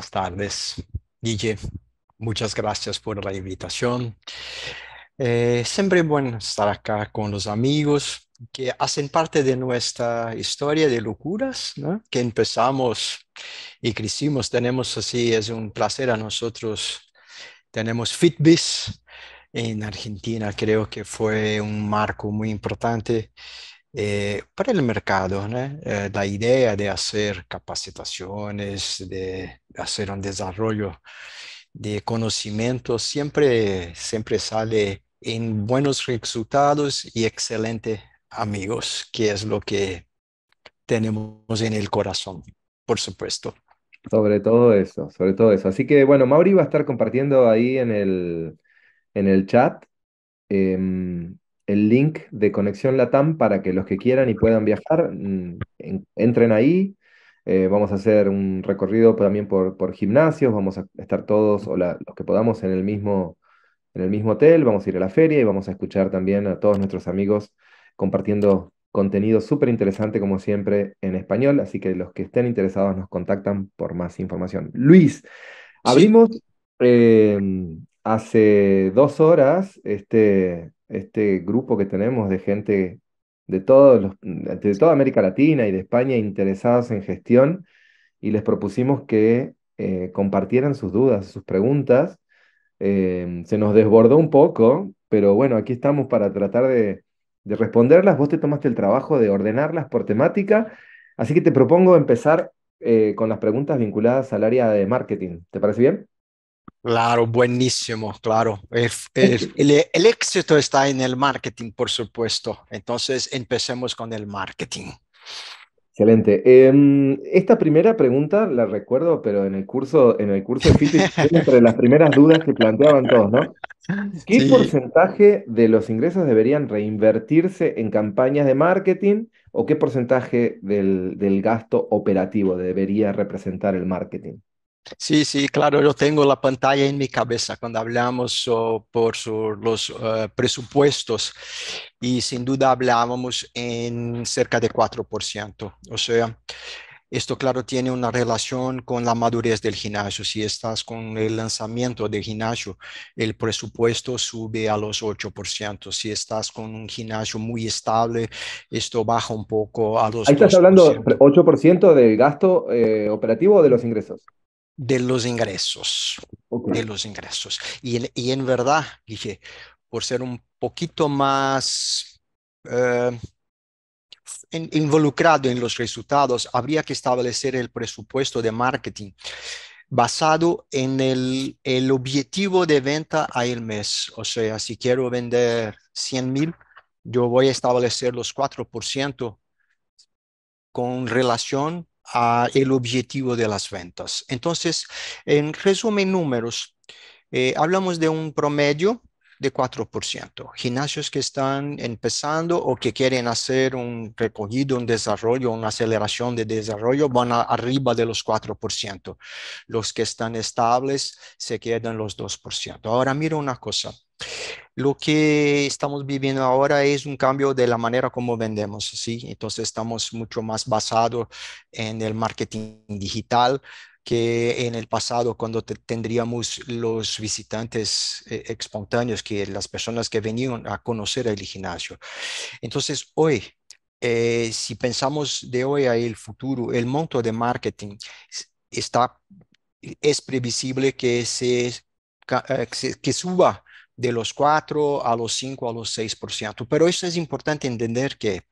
Buenas tardes, Guille. Muchas gracias por la invitación. Eh, siempre bueno estar acá con los amigos que hacen parte de nuestra historia de locuras, que empezamos y crecimos. Tenemos así, es un placer a nosotros. Tenemos Fitbis en Argentina, creo que fue un marco muy importante eh, para el mercado, ¿no? Eh, la idea de hacer capacitaciones, de hacer un desarrollo de conocimiento siempre, siempre sale en buenos resultados y excelentes amigos, que es lo que tenemos en el corazón, por supuesto. Sobre todo eso, sobre todo eso. Así que bueno, Mauri va a estar compartiendo ahí en el, en el chat. Em, el link de Conexión Latam para que los que quieran y puedan viajar mm, entren ahí. Eh, vamos a hacer un recorrido también por, por gimnasios, vamos a estar todos o los que podamos en el, mismo, en el mismo hotel, vamos a ir a la feria y vamos a escuchar también a todos nuestros amigos compartiendo contenido súper interesante como siempre en español, así que los que estén interesados nos contactan por más información. Luis, abrimos eh, hace dos horas este, este grupo que tenemos de gente de, de toda América Latina y de España interesados en gestión y les propusimos que eh, compartieran sus dudas, sus preguntas. Em, se nos desbordó un poco, pero bueno, aquí estamos para tratar de, responderlas. Vos te tomaste el trabajo de ordenarlas por temática, así que te propongo empezar eh, con las preguntas vinculadas al área de marketing. ¿Te parece bien? Claro, buenísimo, claro. El, éxito está en el marketing, por supuesto. Entonces, empecemos con el marketing. Excelente. Em, esta primera pregunta la recuerdo, pero en el curso, en el curso de fitness, entre las primeras dudas que planteaban todos, ¿no? ¿Qué porcentaje de los ingresos deberían reinvertirse en campañas de marketing o qué porcentaje del gasto operativo debería representar el marketing? Sí, sí, claro, yo tengo la pantalla en mi cabeza cuando hablamos oh, por los eh, presupuestos y sin duda hablábamos en cerca de 4%. O sea, esto claro tiene una relación con la madurez del gimnasio. Si estás con el lanzamiento del gimnasio, el presupuesto sube a los 8%. Si estás con un gimnasio muy estable, esto baja un poco a los... Ahí estás 2%. hablando 8% del gasto eh, operativo o de los ingresos de los ingresos. De los ingresos. Y, en verdad, dije, por ser un poquito más eh, involucrado en los resultados, habría que establecer el presupuesto de marketing basado en el, el objetivo de venta a el mes. O sea, si quiero vender 100 mil, yo voy a establecer los 4% con relación el objetivo de las ventas. Entonces, en resumen números, eh, hablamos de un promedio de 4%. Gimnasios que están empezando o que quieren hacer un recogido, un desarrollo, una aceleración de desarrollo, van arriba de los 4%. Los que están estables se quedan los 2%. Ahora mira una cosa. Lo que estamos viviendo ahora es un cambio de la manera como vendemos, ¿sí? Entonces estamos mucho más basados en el marketing digital, que en el pasado cuando tendríamos los visitantes eh, espontáneos, que las personas que venían a conocer el gimnasio. Entonces, hoy, eh, si pensamos de hoy a el futuro, el monto de marketing está, es previsible que, se, eh, que suba de los 4 a los 5 a los 6%. Pero eso es importante entender que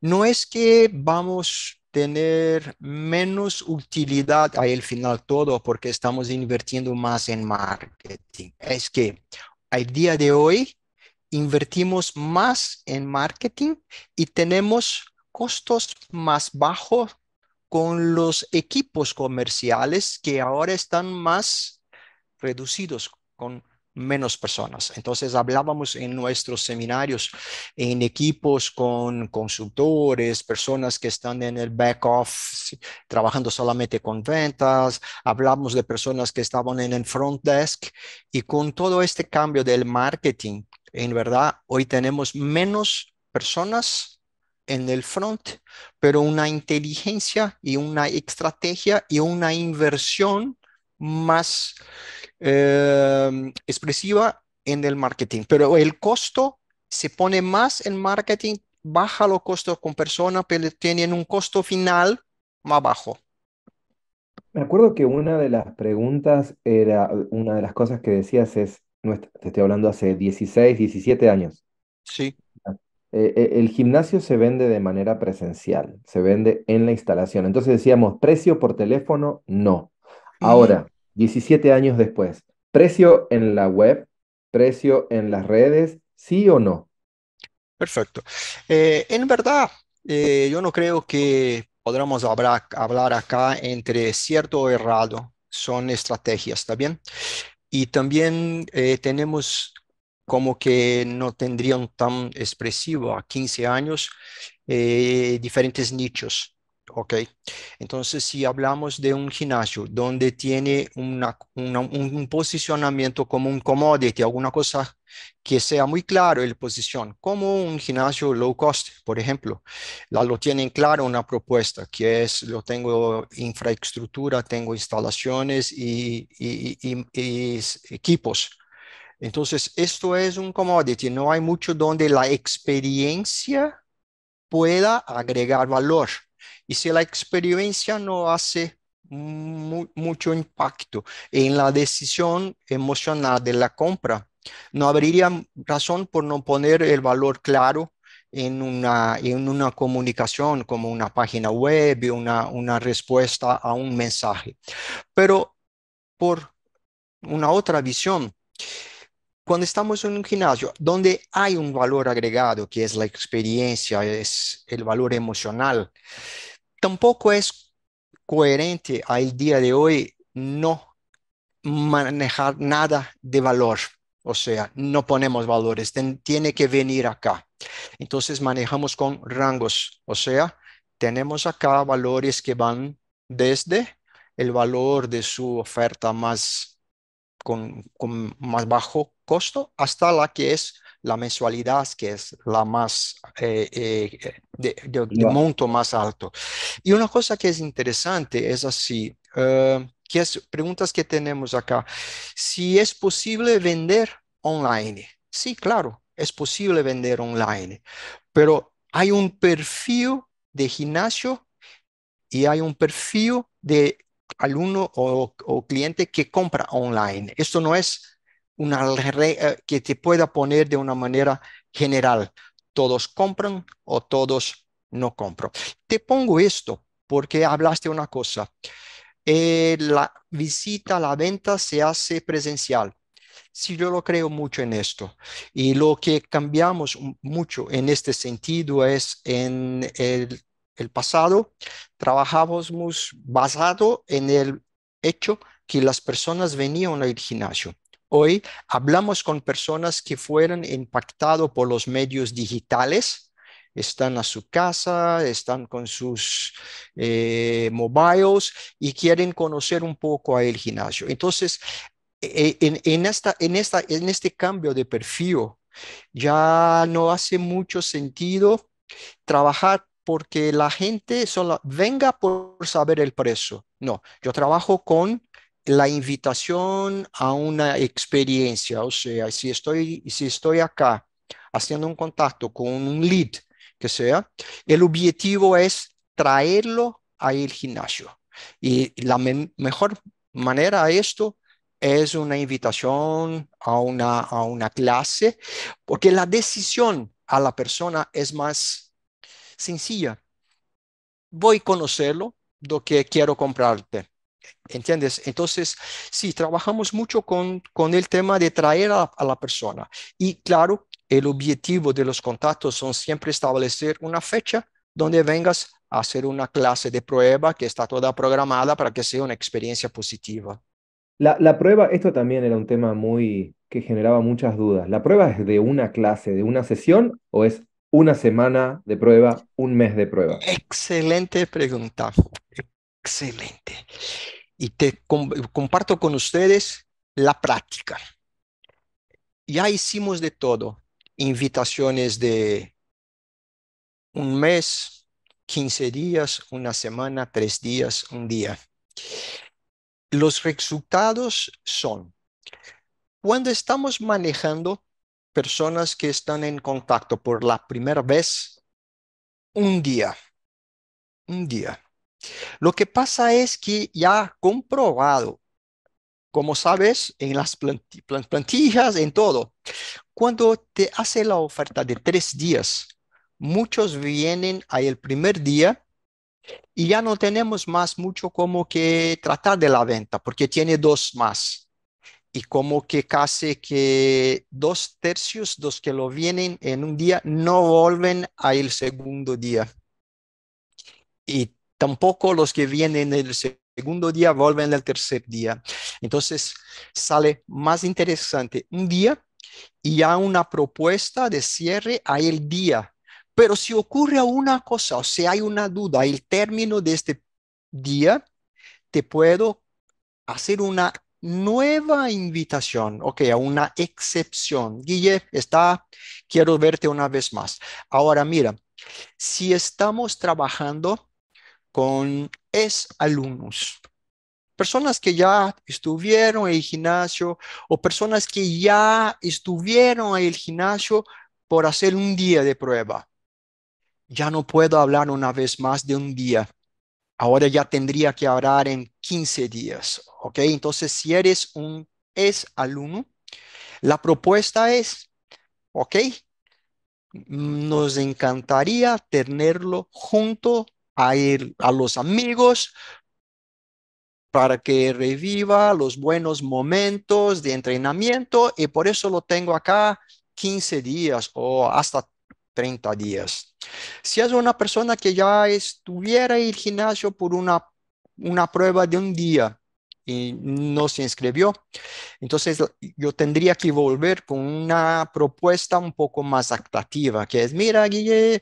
no es que vamos tener menos utilidad al final todo porque estamos invirtiendo más en marketing. Es que al día de hoy invertimos más en marketing y tenemos costos más bajos con los equipos comerciales que ahora están más reducidos con menos personas. Entonces hablábamos en nuestros seminarios, en equipos con consultores, personas que están en el back office trabajando solamente con ventas, hablamos de personas que estaban en el front desk y con todo este cambio del marketing, en verdad, hoy tenemos menos personas en el front, pero una inteligencia y una estrategia y una inversión más Em, expresiva en el marketing, pero el costo se pone más en marketing, baja los costos con personas, pero tienen un costo final más bajo. Me acuerdo que una de las preguntas era, una de las cosas que decías es, te estoy hablando hace 16, 17 años. Sí. E, e, el gimnasio se vende de manera presencial, se vende en la instalación. Entonces decíamos, precio por teléfono, no. Ahora, 17 años después. Precio en la web, precio en las redes, sí o no. Perfecto. Eh, en verdad, eh, yo no creo que podamos hablar, acá entre cierto o errado. Son estrategias, ¿está bien? Y también eh, tenemos como que no tendrían tan expresivo a 15 años diferentes nichos. ¿ok? Entonces, si hablamos de un gimnasio donde tiene un, posicionamiento como un commodity, alguna cosa que sea muy claro el posición, como un gimnasio low cost, por ejemplo, lo tienen claro una propuesta que es, lo tengo infraestructura, tengo instalaciones y equipos, entonces, esto es un commodity, no hay mucho donde la experiencia pueda agregar valor y si la experiencia no hace mucho impacto en la decisión emocional de la compra, no habría razón por no poner el valor claro en una, en una comunicación como una página web, una, una respuesta a un mensaje. Pero por una otra visión, cuando estamos en un gimnasio donde hay un valor agregado, que es la experiencia, es el valor emocional, tampoco es coherente al día de hoy no manejar nada de valor. O sea, no ponemos valores, tiene que venir acá. Entonces manejamos con rangos, o sea, tenemos acá valores que van desde el valor de su oferta más con más bajo costo hasta la que es la mensualidad que es la más, eh, eh, de, monto más alto. Y una cosa que es interesante es así, eh, que es preguntas que tenemos acá. Si es posible vender online. Sí, claro, es posible vender online, pero hay un perfil de gimnasio y hay un perfil de alumno o cliente que compra online. Esto no es una eh, que te pueda poner de una manera general. Todos compran o todos no compran. Te pongo esto porque hablaste una cosa. Eh, la visita, la venta se hace presencial. Sí, yo lo creo mucho en esto. Y lo que cambiamos mucho en este sentido es en el, el pasado, trabajábamos basado en el hecho que las personas venían al gimnasio hoy hablamos con personas que fueron impactadas por los medios digitales. Están a su casa, están con sus eh, mobiles y quieren conocer un poco a el gimnasio. Entonces, e, e, en, esta, en, esta, en este cambio de perfil, ya no hace mucho sentido trabajar porque la gente solo venga por saber el precio. No, yo trabajo con la invitación a una experiencia, o sea, si estoy, si estoy acá haciendo un contacto con un lead que sea, el objetivo es traerlo al gimnasio. Y la mejor manera a esto es una invitación a una, a una clase, porque la decisión a la persona es más sencilla. Voy a conocerlo, lo que quiero comprarte ¿Entiendes? Entonces, sí, trabajamos mucho con, con el tema de traer a, la persona. Y claro, el objetivo de los contactos son siempre establecer una fecha donde vengas a hacer una clase de prueba que está toda programada para que sea una experiencia positiva. La, la prueba, esto también era un tema muy que generaba muchas dudas. ¿La prueba es de una clase, de una sesión o es una semana de prueba, un mes de prueba? Excelente pregunta. Excelente. Y te comparto con ustedes la práctica. Ya hicimos de todo. Invitaciones de un mes, 15 días, una semana, tres días, un día. Los resultados son, cuando estamos manejando personas que están en contacto por la primera vez, un día, un día, lo que pasa es que ya comprobado, como sabes, en las plantillas, en todo, cuando te hace la oferta de tres días, muchos vienen ahí el primer día y ya no tenemos más mucho como que tratar de la venta, porque tiene dos más. Y como que casi que dos tercios, los que lo vienen en un día, no vuelven ahí el segundo día. Y Tampoco los que vienen el segundo día vuelven el tercer día. Entonces sale más interesante un día y ya una propuesta de cierre a el día. Pero si ocurre una cosa o si hay una duda, el término de este día, te puedo hacer una nueva invitación, ok, a una excepción. Guille, está, quiero verte una vez más. Ahora mira, si estamos trabajando con ex alumnos, personas que ya estuvieron en el gimnasio o personas que ya estuvieron en el gimnasio por hacer un día de prueba. Ya no puedo hablar una vez más de un día. Ahora ya tendría que hablar en 15 días, ¿ok? Entonces, si eres un ex alumno, la propuesta es, ¿ok? Nos encantaría tenerlo junto a, ir a los amigos para que reviva los buenos momentos de entrenamiento y por eso lo tengo acá 15 días o hasta 30 días. Si es una persona que ya estuviera en el gimnasio por una, una prueba de un día y no se inscribió, entonces yo tendría que volver con una propuesta un poco más actativa, que es, mira, Guille,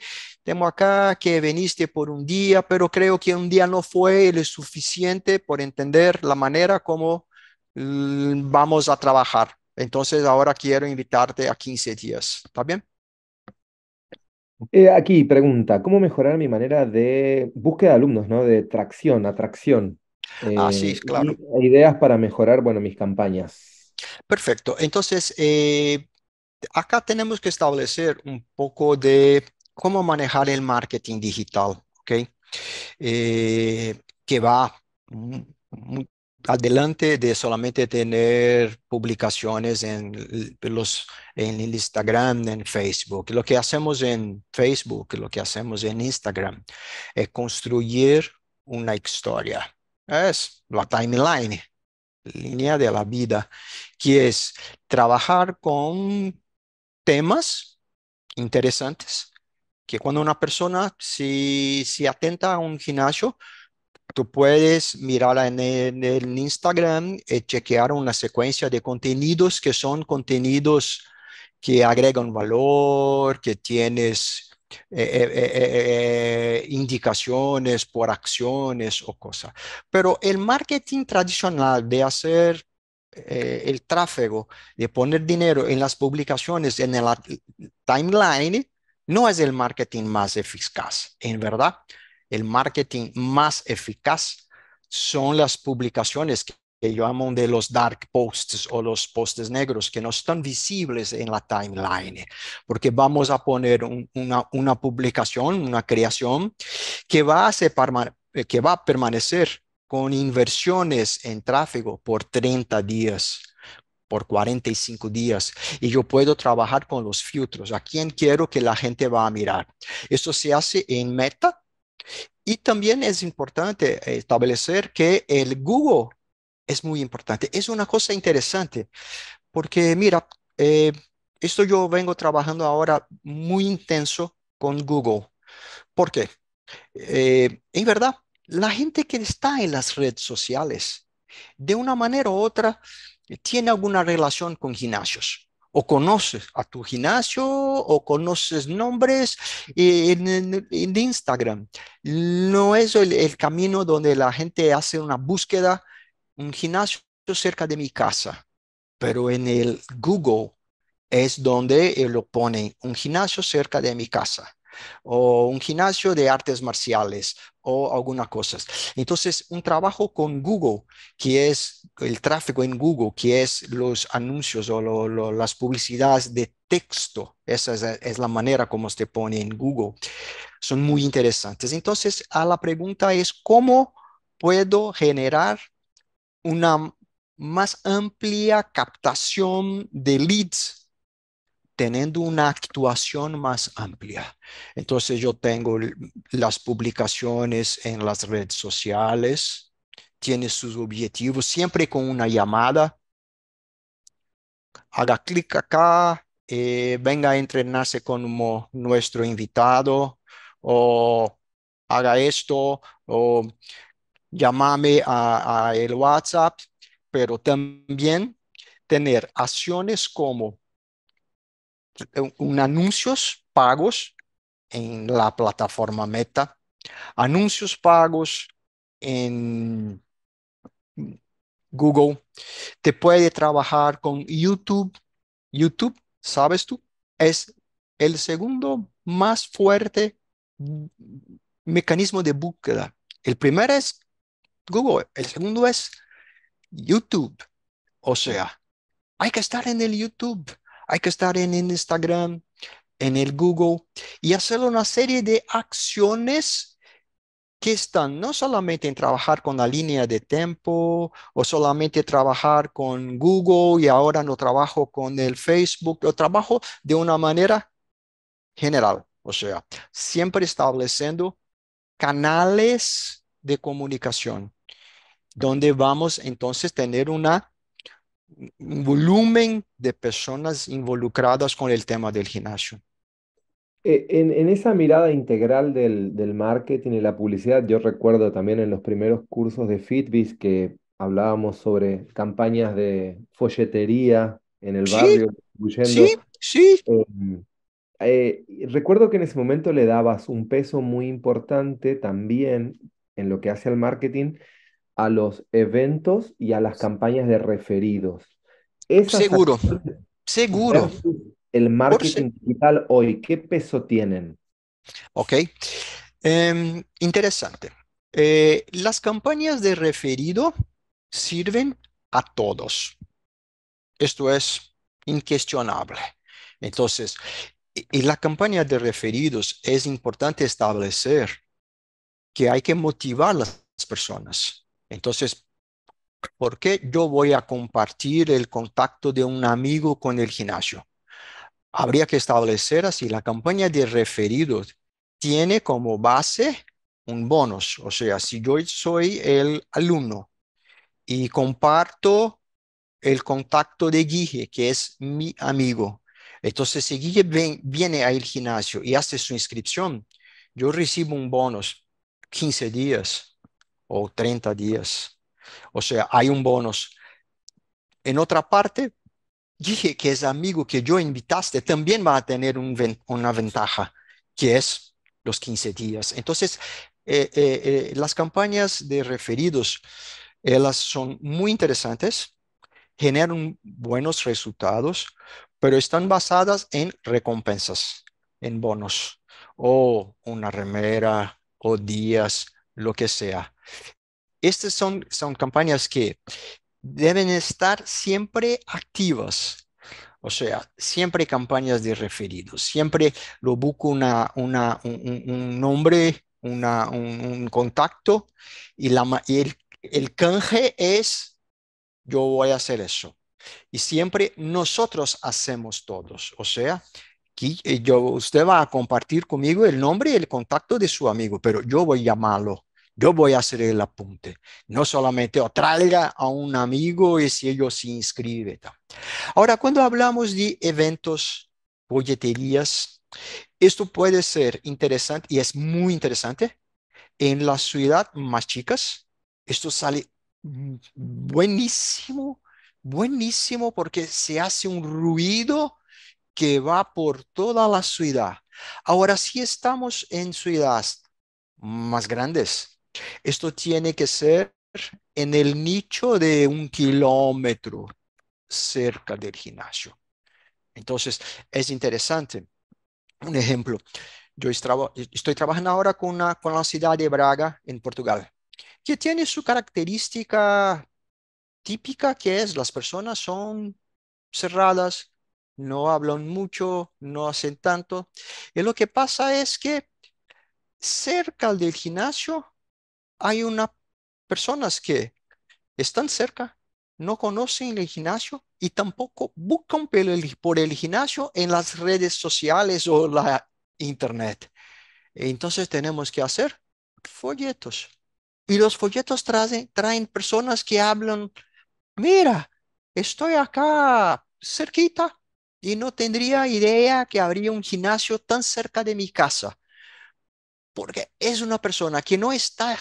tenemos acá que viniste por un día, pero creo que un día no fue el suficiente por entender la manera como mm, vamos a trabajar. Entonces ahora quiero invitarte a 15 días. ¿Está bien? Eh, aquí pregunta, ¿cómo mejorar mi manera de búsqueda de alumnos, ¿no? de tracción, atracción? Eh, ah, sí, claro. E ideas para mejorar, bueno, mis campañas. Perfecto. Entonces, eh, acá tenemos que establecer un poco de cómo manejar el marketing digital, eh, que va adelante de solamente tener publicaciones en, en Instagram, en Facebook. Lo que hacemos en Facebook, lo que hacemos en Instagram, es construir una historia. Es la timeline, línea de la vida, que es trabajar con temas interesantes que cuando una persona si, atenta a un gimnasio, tú puedes mirarla en el, Instagram y eh, chequear una secuencia de contenidos que son contenidos que agregan valor, que tienes eh, eh, indicaciones por acciones o cosas. Pero el marketing tradicional de hacer el tráfico, de poner dinero en las publicaciones, en la timeline, no es el marketing más eficaz. En verdad, el marketing más eficaz son las publicaciones que, llaman de los dark posts o los posts negros que no están visibles en la timeline, porque vamos a poner una, publicación, una creación que va a, que va a permanecer con inversiones en tráfico por 30 días por 45 días y yo puedo trabajar con los filtros, a quién quiero que la gente va a mirar. Esto se hace en Meta y también es importante eh, establecer que el Google es muy importante. Es una cosa interesante porque mira, eh, esto yo vengo trabajando ahora muy intenso con Google. ¿Por qué? en eh, verdad, la gente que está en las redes sociales, de una manera u otra, tiene alguna relación con gimnasios. O conoces a tu gimnasio, o conoces nombres en, Instagram. No es el, el, camino donde la gente hace una búsqueda, un gimnasio cerca de mi casa, pero en el Google es donde eh, lo pone un gimnasio cerca de mi casa o un gimnasio de artes marciales o algunas cosas. Entonces, un trabajo con Google, que es el tráfico en Google, que es los anuncios o las publicidades de texto, esa es, es, la manera como se pone en Google, son muy interesantes. Entonces, a la pregunta es, ¿cómo puedo generar una más amplia captación de leads teniendo una actuación más amplia. Entonces yo tengo las publicaciones en las redes sociales, tiene sus objetivos, siempre con una llamada. Haga clic acá, eh, venga a entrenarse como nuestro invitado o haga esto o llámame a, a el WhatsApp, pero también tener acciones como anuncios pagos en la plataforma Meta, anuncios pagos en Google, te puede trabajar con YouTube. YouTube, ¿sabes tú? Es el segundo más fuerte mecanismo de búsqueda. El primero es Google, el segundo es YouTube. O sea, hay que estar en el YouTube hay que estar en Instagram, en el Google y hacer una serie de acciones que están no solamente en trabajar con la línea de tiempo o solamente trabajar con Google y ahora no trabajo con el Facebook, yo trabajo de una manera general, o sea, siempre estableciendo canales de comunicación donde vamos entonces a tener una volumen de personas involucradas con el tema del gimnasio. Eh, en, esa mirada integral del, marketing y la publicidad, yo recuerdo también en los primeros cursos de Fitbit que hablábamos sobre campañas de folletería en el barrio, Sí, sí. Eh, eh, recuerdo que en ese momento le dabas un peso muy importante también en lo que hace al marketing a los eventos y a las campañas de referidos. seguro, seguro. El marketing digital hoy, ¿qué peso tienen? Ok, em, interesante. Eh, las campañas de referido sirven a todos. Esto es inquestionable. Entonces, en la campaña de referidos es importante establecer que hay que motivar a las personas. Entonces, ¿por qué yo voy a compartir el contacto de un amigo con el gimnasio? Habría que establecer así, la campaña de referidos tiene como base un bonus, o sea, si yo soy el alumno y comparto el contacto de Guille, que es mi amigo, entonces si Guille a viene al gimnasio y hace su inscripción, yo recibo un bonus 15 días, o 30 días. O sea, hay un bonus. En otra parte, dije que ese amigo que yo invitaste también va a tener una ventaja, que es los 15 días. Entonces, eh, eh, eh, las campañas de referidos, ellas son muy interesantes, generan buenos resultados, pero están basadas en recompensas, en bonos, o una remera, o días, lo que sea. Estas son, son campañas que deben estar siempre activas. O sea, siempre campañas de referidos, siempre lo busco una, un, nombre, un, contacto y, la, el, el canje es yo voy a hacer eso. Y siempre nosotros hacemos todos. O sea, aquí eh, yo, usted va a compartir conmigo el nombre y el contacto de su amigo, pero yo voy a llamarlo. Yo voy a hacer el apunte, no solamente o oh, traiga a un amigo y si ellos se inscriben. Ahora, cuando hablamos de eventos, bolleterías, esto puede ser interesante y es muy interesante. En la ciudad más chicas, esto sale buenísimo, buenísimo porque se hace un ruido que va por toda la ciudad. Ahora, si estamos en ciudades más grandes, esto tiene que ser en el nicho de un kilómetro cerca del gimnasio. Entonces, es interesante. Un ejemplo, yo estoy trabajando ahora con, con la ciudad de Braga, en Portugal, que tiene su característica típica, que es las personas son cerradas, no hablan mucho, no hacen tanto. Y lo que pasa es que cerca del gimnasio hay unas personas que están cerca, no conocen el gimnasio y tampoco buscan por el, gimnasio en las redes sociales o la internet. Entonces tenemos que hacer folletos. Y los folletos traen, traen personas que hablan, mira, estoy acá cerquita, y no tendría idea que habría un gimnasio tan cerca de mi casa. Porque es una persona que no está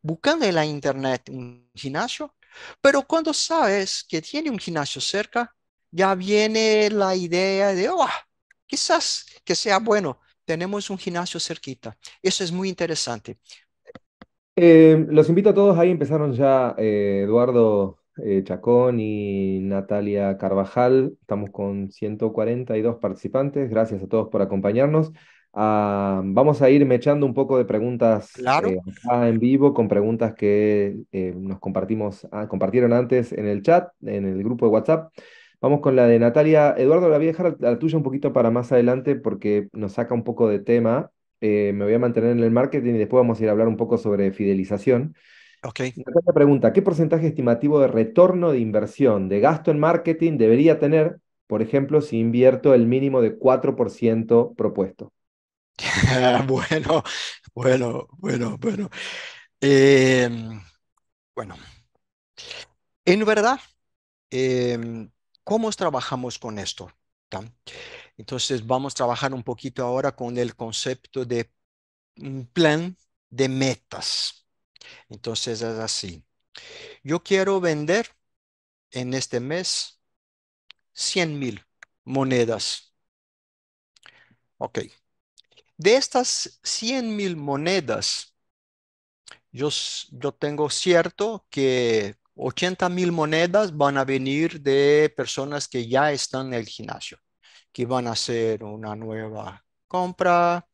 buscando en la internet un gimnasio, pero cuando sabes que tiene un gimnasio cerca, ya viene la idea de, oh, quizás que sea bueno, tenemos un gimnasio cerquita. Eso es muy interesante. Eh, los invito a todos, ahí empezaron ya eh, Eduardo eh, Chacón y Natalia Carvajal. Estamos con 142 participantes. Gracias a todos por acompañarnos. Ah, vamos a ir mechando un poco de preguntas eh, en vivo con preguntas que eh, nos compartimos, ah, compartieron antes en el chat, en el grupo de WhatsApp. Vamos con la de Natalia. Eduardo, la voy a dejar la tuya un poquito para más adelante porque nos saca un poco de tema. me voy a mantener en el marketing y después vamos a ir a hablar un poco sobre fidelización. Okay. pregunta, ¿qué porcentaje estimativo de retorno de inversión, de gasto en marketing debería tener, por ejemplo, si invierto el mínimo de 4% propuesto? bueno, bueno, bueno, bueno. Em, bueno, en verdad, em, ¿cómo trabajamos con esto? Entonces vamos a trabajar un poquito ahora con el concepto de un plan de metas. Entonces es así. Yo quiero vender en este mes 100 mil monedas. Ok. De estas 100 mil monedas, yo, tengo cierto que 80 mil monedas van a venir de personas que ya están en el gimnasio, que van a hacer una nueva compra,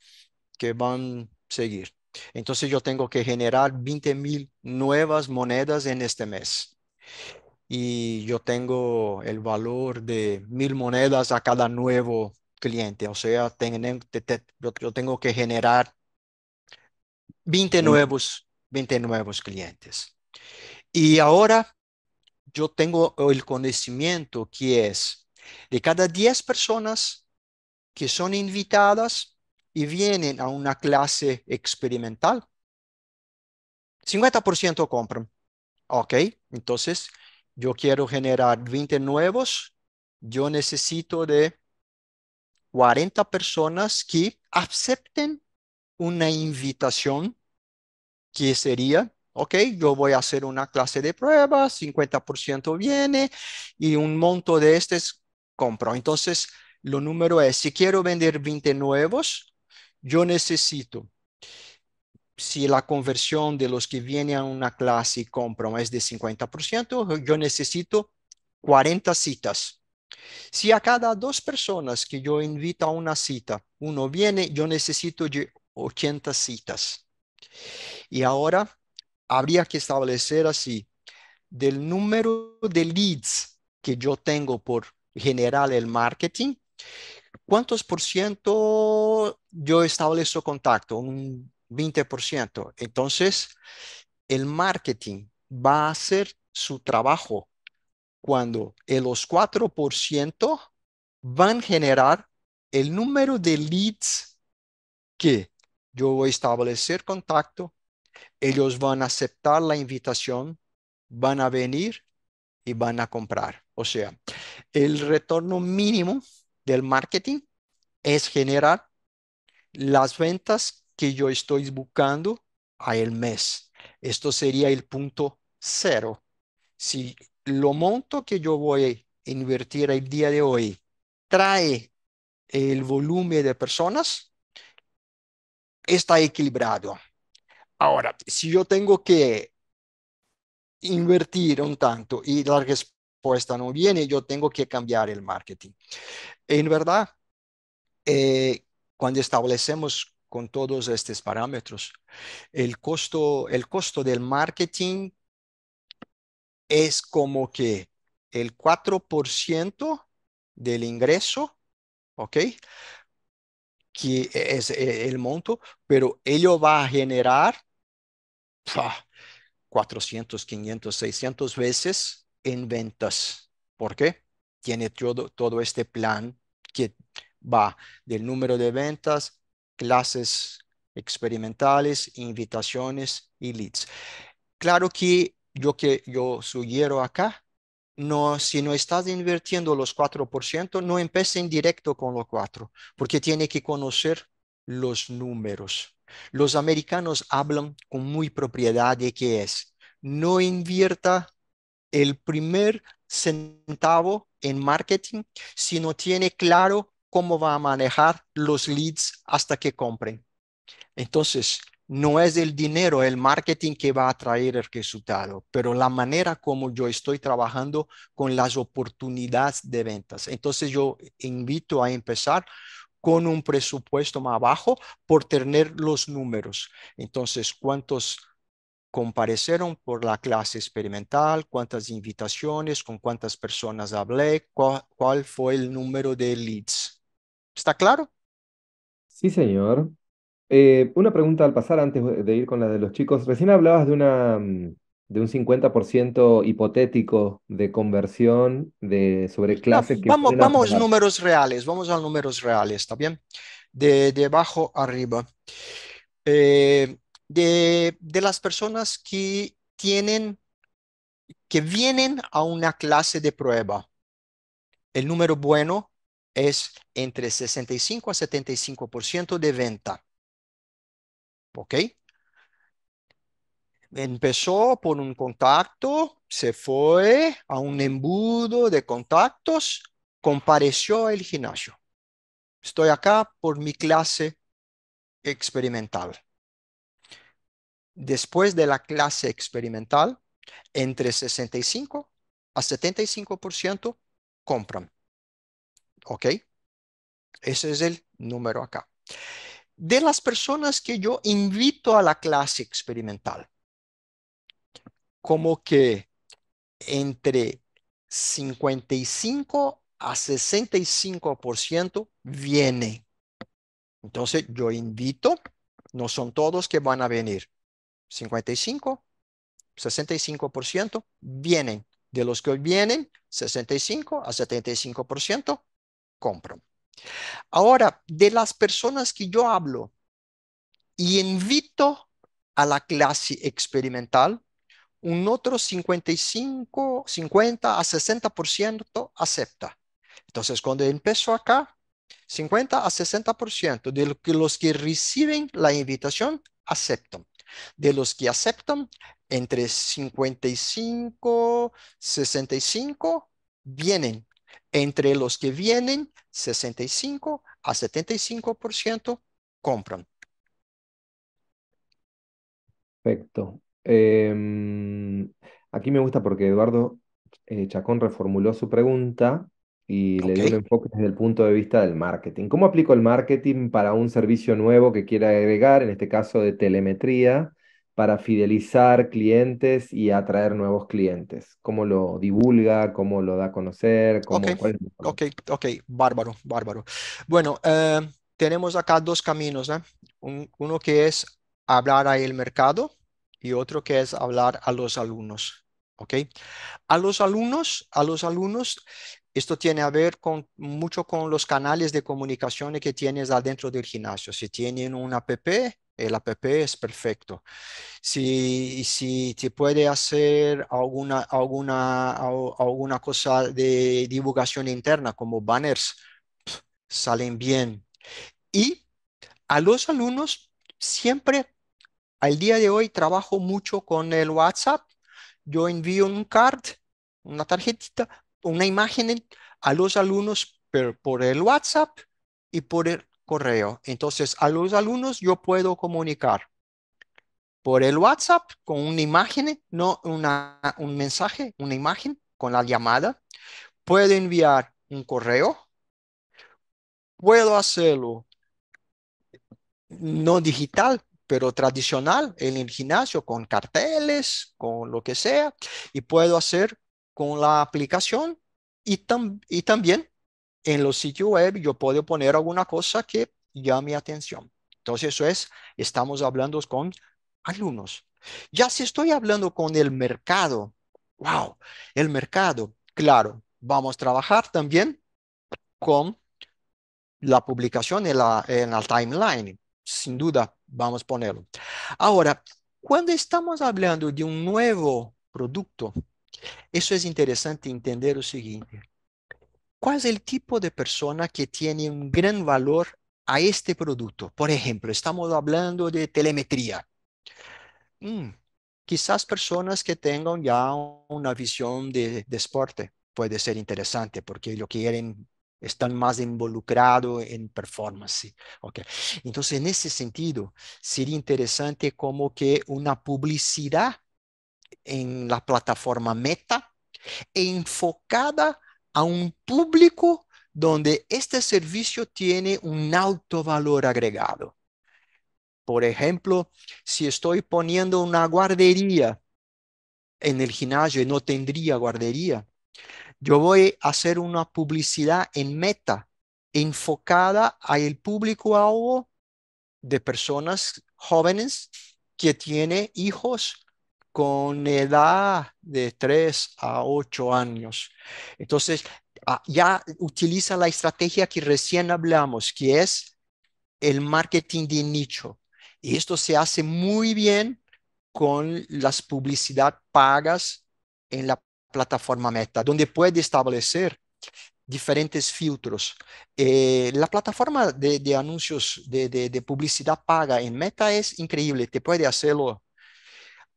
que van a seguir. Entonces yo tengo que generar 20 mil nuevas monedas en este mes. Y yo tengo el valor de mil monedas a cada nuevo cliente. O sea, yo, tengo que generar 20 nuevos, 20 nuevos clientes. Y ahora yo tengo el conocimiento que es de cada 10 personas que son invitadas, y vienen a una clase experimental, 50% compran. Ok, entonces yo quiero generar 20 nuevos, yo necesito de 40 personas que acepten una invitación que sería, ok, yo voy a hacer una clase de prueba, 50% viene y un monto de estos compro. Entonces, lo número es, si quiero vender 20 nuevos, yo necesito, si la conversión de los que vienen a una clase y compran es de 50%, yo necesito 40 citas. Si a cada dos personas que yo invito a una cita, uno viene, yo necesito 80 citas. Y ahora habría que establecer así, del número de leads que yo tengo por general el marketing, ¿Cuántos por ciento yo establezco contacto? Un 20%. Entonces, el marketing va a hacer su trabajo cuando los 4% van a generar el número de leads que yo voy a establecer contacto, ellos van a aceptar la invitación, van a venir y van a comprar. O sea, el retorno mínimo del marketing es generar las ventas que yo estoy buscando a el mes. Esto sería el punto cero. Si lo monto que yo voy a invertir el día de hoy trae el volumen de personas, está equilibrado. Ahora, si yo tengo que invertir un tanto y la respuesta no viene, yo tengo que cambiar el marketing. En verdad, eh, cuando establecemos con todos estos parámetros, el costo, el costo del marketing es como que el 4% del ingreso, ¿ok? Que es eh, el monto, pero ello va a generar 400, 500, 600 veces en ventas. ¿Por qué? Tiene todo, todo este plan que va del número de ventas, clases experimentales, invitaciones y leads. Claro que yo que yo sugiero acá, no, si no estás invirtiendo los 4%, no empiece en directo con los 4, porque tiene que conocer los números. Los americanos hablan con muy propiedad de qué es. No invierta el primer centavo en marketing si no tiene claro cómo va a manejar los leads hasta que compren. Entonces, no es el dinero, el marketing que va a traer el resultado, pero la manera como yo estoy trabajando con las oportunidades de ventas. Entonces, yo invito a empezar con un presupuesto más bajo por tener los números. Entonces, cuántos comparecieron por la clase experimental, cuántas invitaciones, con cuántas personas hablé, cuál, fue el número de leads. ¿Está claro? Sí, señor. Eh, una pregunta al pasar antes de ir con la de los chicos. Recién hablabas de, una, mm, de un 50% hipotético de conversión de, sobre clases. vamos vamos a números reales, vamos a números reales, ¿está bien? De, de abajo arriba. Eh, de, las personas que tienen, que vienen a una clase de prueba. El número bueno es entre 65 a 75% de venta. ¿Ok? Empezó por un contacto, se fue a un embudo de contactos, compareció al gimnasio. Estoy acá por mi clase experimental después de la clase experimental, entre 65 a 75% compran. ¿Ok? Ese es el número acá. De las personas que yo invito a la clase experimental, como que entre 55 a 65% viene. Entonces yo invito, no son todos que van a venir, 55, 65% vienen. De los que vienen, 65 a 75% compran. Ahora, de las personas que yo hablo y invito a la clase experimental, un otro 55, 50 a 60% acepta. Entonces, cuando empiezo acá, 50 a 60% de los que reciben la invitación aceptan. De los que aceptan, entre 55, 65 vienen. Entre los que vienen, 65 a 75% compran. Perfecto. Em, aquí me gusta porque Eduardo eh, Chacón reformuló su pregunta y le dio un enfoque desde el punto de vista del marketing. ¿Cómo aplico el marketing para un servicio nuevo que quiera agregar, en este caso de telemetría, para fidelizar clientes y atraer nuevos clientes? ¿Cómo lo divulga? ¿Cómo lo da a conocer? ok, ok, bárbaro, bárbaro. Bueno, eh, tenemos acá dos caminos, ¿eh? uno que es hablar al mercado y otro que es hablar a los alumnos. ¿ok? A los alumnos, a los alumnos esto tiene a ver con, mucho con los canales de comunicación que tienes adentro del gimnasio. Si tienen un app, el app es perfecto. Si, si te puede hacer alguna, alguna, alguna cosa de divulgación interna, como banners, salen bien. Y a los alumnos siempre, al día de hoy, trabajo mucho con el WhatsApp. Yo envío un card, una tarjetita una imagen a los alumnos por, por el WhatsApp y por el correo. Entonces, a los alumnos yo puedo comunicar por el WhatsApp con una imagen, no una, un mensaje, una imagen con la llamada. Puedo enviar un correo. Puedo hacerlo no digital, pero tradicional en el gimnasio con carteles, con lo que sea. Y puedo hacer con la aplicación y, y también en los sitios web yo puedo poner alguna cosa que llame atención. Entonces eso es, estamos hablando con alumnos. Ya si estoy hablando con el mercado, wow, el mercado, claro, vamos a trabajar también con la publicación en la, en la timeline, sin duda vamos a ponerlo. Ahora, cuando estamos hablando de un nuevo producto, eso es interesante entender lo siguiente. ¿Cuál es el tipo de persona que tiene un gran valor a este producto? Por ejemplo, estamos hablando de telemetría. Mm, quizás personas que tengan ya una visión de, deporte puede ser interesante porque lo quieren están más involucrados en performance. Okay. Entonces, en ese sentido, sería interesante como que una publicidad en la plataforma Meta enfocada a un público donde este servicio tiene un alto valor agregado. Por ejemplo, si estoy poniendo una guardería en el gimnasio y no tendría guardería, yo voy a hacer una publicidad en meta enfocada al público de personas jóvenes que tiene hijos con edad de 3 a 8 años. Entonces, ah, ya utiliza la estrategia que recién hablamos, que es el marketing de nicho. Y esto se hace muy bien con las publicidad pagas en la plataforma Meta, donde puede establecer diferentes filtros. Eh, la plataforma de, anuncios de, publicidad paga en Meta es increíble, te puede hacerlo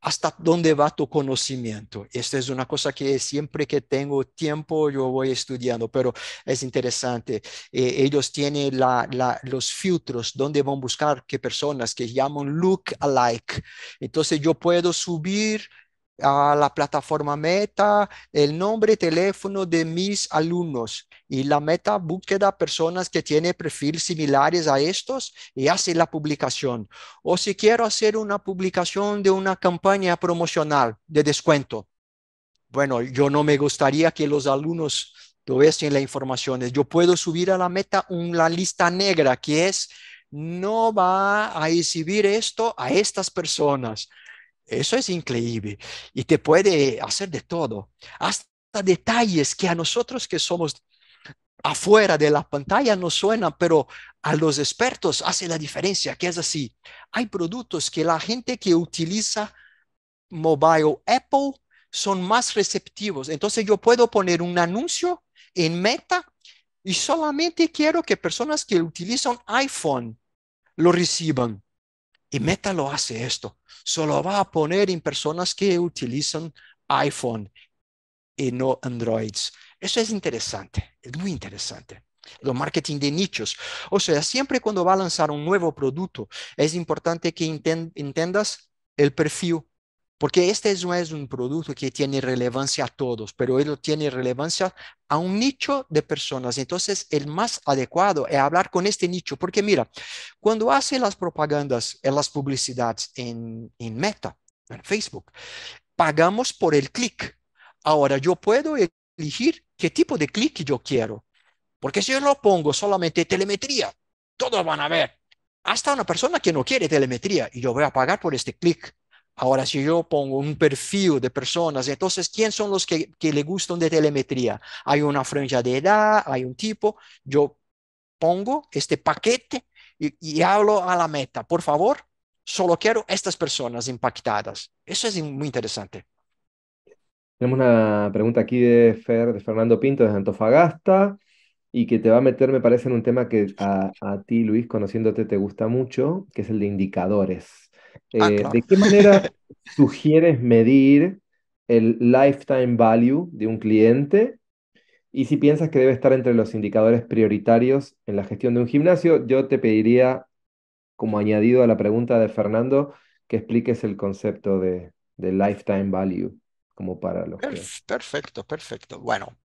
hasta dónde va tu conocimiento. Esta es una cosa que siempre que tengo tiempo yo voy estudiando, pero es interesante. Eh, ellos tienen los filtros donde van a buscar qué personas que llaman look alike. Entonces yo puedo subir a la plataforma Meta, el nombre, teléfono de mis alumnos y la Meta búsqueda personas que tienen perfiles similares a estos y hace la publicación. O si quiero hacer una publicación de una campaña promocional de descuento. Bueno, yo no me gustaría que los alumnos tuviesen las informaciones. Yo puedo subir a la Meta una lista negra que es no va a exhibir esto a estas personas eso es increíble y te puede hacer de todo, hasta detalles que a nosotros que somos afuera de la pantalla no suenan, pero a los expertos hace la diferencia, que es así. Hay productos que la gente que utiliza mobile Apple son más receptivos. Entonces yo puedo poner un anuncio en meta y solamente quiero que personas que utilizan iPhone lo reciban. Y Meta lo hace esto. Solo va a poner en personas que utilizan iPhone y no Androids. Eso es interesante, es muy interesante. El marketing de nichos. O sea, siempre cuando va a lanzar un nuevo producto, es importante que entiendas el perfil porque este no es un producto que tiene relevancia a todos, pero él tiene relevancia a un nicho de personas. Entonces, el más adecuado es hablar con este nicho, porque mira, cuando hacen las propagandas, las publicidades en, en Meta, en Facebook, pagamos por el clic. Ahora, yo puedo elegir qué tipo de clic yo quiero, porque si yo lo pongo solamente telemetría, todos van a ver, hasta una persona que no quiere telemetría, y yo voy a pagar por este clic Ahora, si yo pongo un perfil de personas, entonces, ¿quién son los que, que le gustan de telemetría? Hay una franja de edad, hay un tipo. Yo pongo este paquete y, hablo a la meta. Por favor, solo quiero estas personas impactadas. Eso es muy interesante. Tenemos una pregunta aquí de, Fer, de Fernando Pinto de Antofagasta y que te va a meter, me parece, en un tema que a, a ti, Luis, conociéndote, te gusta mucho, que es el de indicadores. Ah, eh, ¿De qué manera sugieres medir el lifetime value de un cliente? Y si piensas que debe estar entre los indicadores prioritarios en la gestión de un gimnasio, yo te pediría, como añadido a la pregunta de Fernando, que expliques el concepto de, lifetime value, como para los... perfecto, perfecto. Bueno,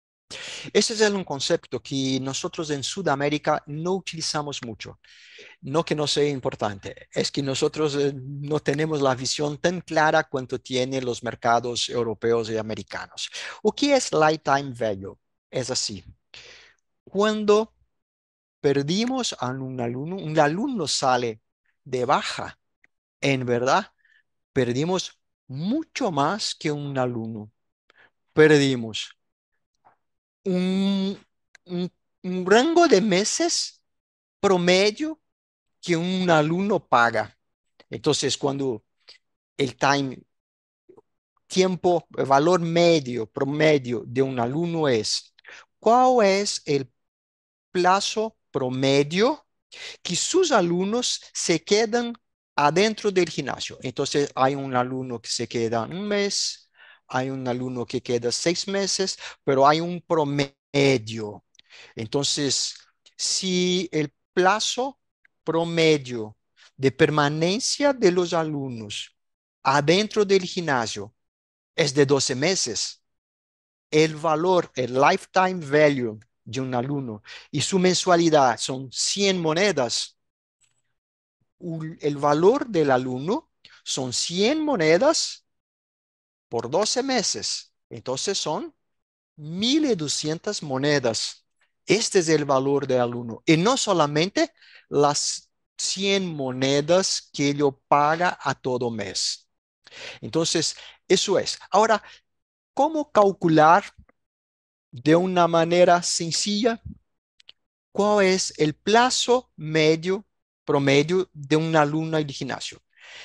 ese es un concepto que nosotros en Sudamérica no utilizamos mucho. No que no sea importante, es que nosotros eh, no tenemos la visión tan clara cuanto tienen los mercados europeos y americanos. ¿O qué es lifetime value? Es así. Cuando perdimos a un alumno, un alumno sale de baja, en verdad, perdimos mucho más que un alumno. Perdimos un, un, rango de meses promedio que un alumno paga. Entonces, cuando el time, tiempo, el valor medio, promedio de un alumno es, ¿cuál es el plazo promedio que sus alumnos se quedan adentro del gimnasio? Entonces, hay un alumno que se queda un mes, hay un alumno que queda seis meses, pero hay un promedio. Entonces, si el plazo promedio de permanencia de los alumnos adentro del gimnasio es de 12 meses, el valor, el lifetime value de un alumno y su mensualidad son 100 monedas, el valor del alumno son 100 monedas por 12 meses. Entonces son 1.200 monedas. Este es el valor del alumno. Y no solamente las 100 monedas que él paga a todo mes. Entonces, eso es. Ahora, ¿cómo calcular de una manera sencilla cuál es el plazo medio promedio de un alumno de gimnasio?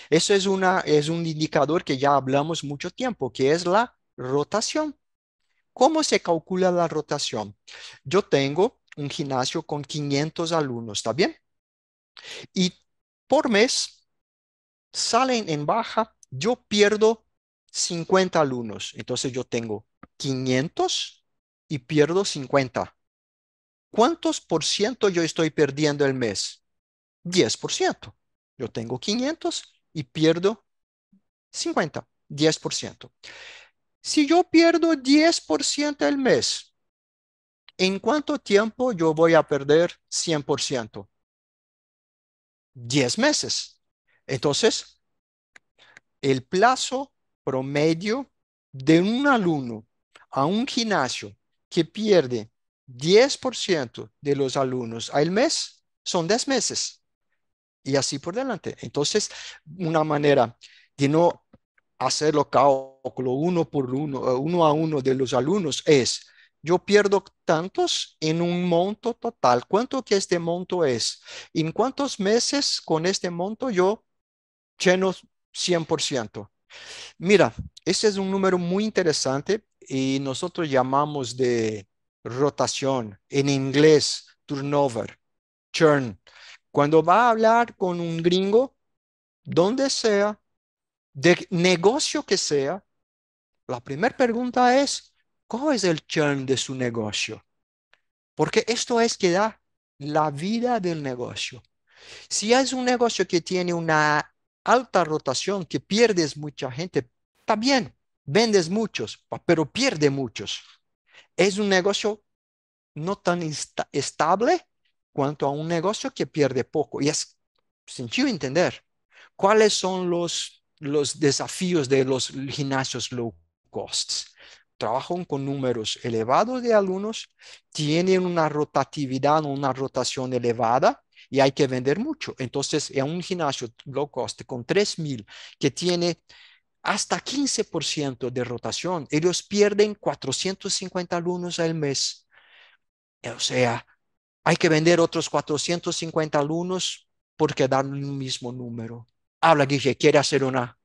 Eso es, una, es un indicador que ya hablamos mucho tiempo, que es la rotación. ¿Cómo se calcula la rotación? Yo tengo un gimnasio con 500 alumnos, ¿está bien? Y por mes salen en baja, yo pierdo 50 alumnos. Entonces yo tengo 500 y pierdo 50. ¿Cuántos por ciento yo estoy perdiendo el mes? 10%. Yo tengo 500 y pierdo 50, 10%. Si yo pierdo 10% al mes, ¿en cuánto tiempo yo voy a perder 100%? 10 meses. Entonces, el plazo promedio de un alumno a un gimnasio que pierde 10% de los alumnos al mes son 10 meses y así por delante. Entonces, una manera de no hacerlo cálculo uno por uno, eh, uno a uno de los alumnos es, yo pierdo tantos en un monto total. ¿Cuánto que este monto es? ¿En cuántos meses con este monto yo lleno 100%? Mira, ese es un número muy interesante y nosotros llamamos de rotación en inglés turnover, churn. Cuando va a hablar con un gringo, donde sea, de negocio que sea, la primera pregunta es, ¿cómo es el churn de su negocio? Porque esto es que da la vida del negocio. Si es un negocio que tiene una alta rotación, que pierdes mucha gente, también vendes muchos, pero pierde muchos. Es un negocio no tan estable cuanto a un negocio que pierde poco. Y es sencillo entender cuáles son los, desafíos de los gimnasios low cost. Trabajan con números elevados de alumnos, tienen una rotatividad, una rotación elevada y hay que vender mucho. Entonces, en un gimnasio low cost con 3.000 que tiene hasta 15% de rotación, ellos pierden 450 alumnos al mes. O sea, hay que vender otros 450 alumnos porque dan un el mismo número. Habla, Guille, quiere hacer una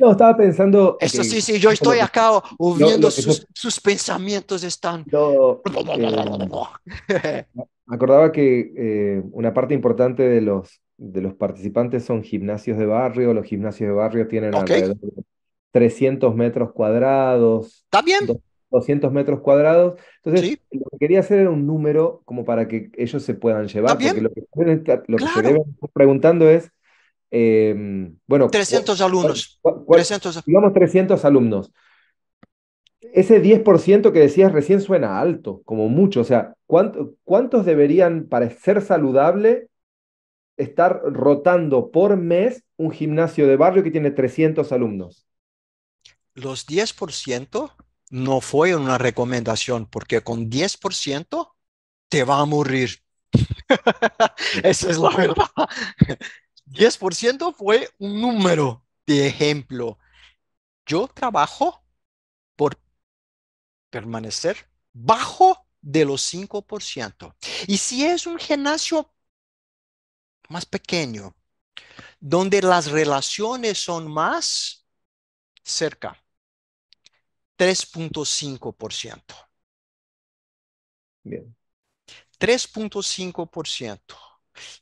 no, estaba pensando. Eso sí, sí, yo estoy acá viendo sus, pensamientos están. Eh, acordaba que eh, una parte importante de los, de los participantes son gimnasios de barrio. Los gimnasios de barrio tienen alrededor de 300 metros cuadrados. Está bien. 200 metros cuadrados. Entonces, lo que quería hacer era un número como para que ellos se puedan llevar, porque lo que, lo deben estar preguntando es, em, bueno... 300 alumnos. Digamos 300 alumnos. Ese 10% que decías recién suena alto, como mucho. O sea, ¿cuánto, ¿cuántos deberían, para ser saludable, estar rotando por mes un gimnasio de barrio que tiene 300 alumnos? Los 10% no fue una recomendación, porque con 10% te va a morir. Esa es la verdad. 10% fue un número de ejemplo. Yo trabajo por permanecer bajo de los 5%. Y si es un gimnasio más pequeño, donde las relaciones son más cerca, 3.5%. Bien. 3.5%.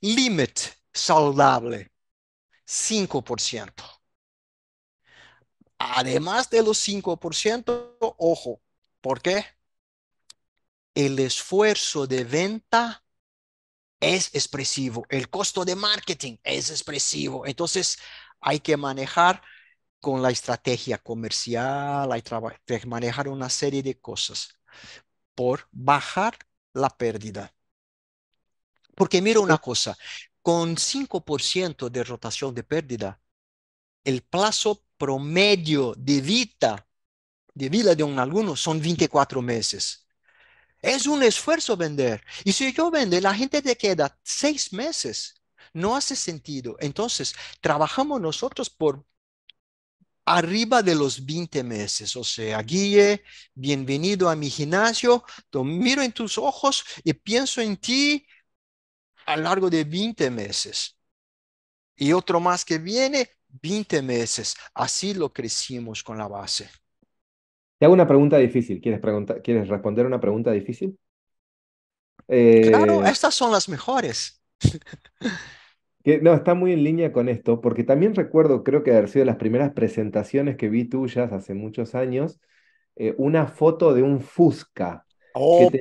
Límite saludable, 5%. Además de los 5%, ojo, ¿por qué? El esfuerzo de venta es expresivo, el costo de marketing es expresivo, entonces hay que manejar con la estrategia comercial, hay que manejar una serie de cosas por bajar la pérdida. Porque mira una cosa, con 5% de rotación de pérdida, el plazo promedio de vida de vida de un alumno son 24 meses. Es un esfuerzo vender. Y si yo vendo, la gente te queda seis meses. No hace sentido. Entonces, trabajamos nosotros por arriba de los 20 meses. O sea, Guille, bienvenido a mi gimnasio. Te miro en tus ojos y pienso en ti a lo largo de 20 meses. Y otro más que viene, 20 meses. Así lo crecimos con la base. Te hago una pregunta difícil. ¿Quieres, preguntar, ¿quieres responder una pregunta difícil? Eh, claro, estas son las mejores. no, está muy en línea con esto, porque también recuerdo, creo que haber sido las primeras presentaciones que vi tuyas hace muchos años, eh, una foto de un Fusca. Oh, un,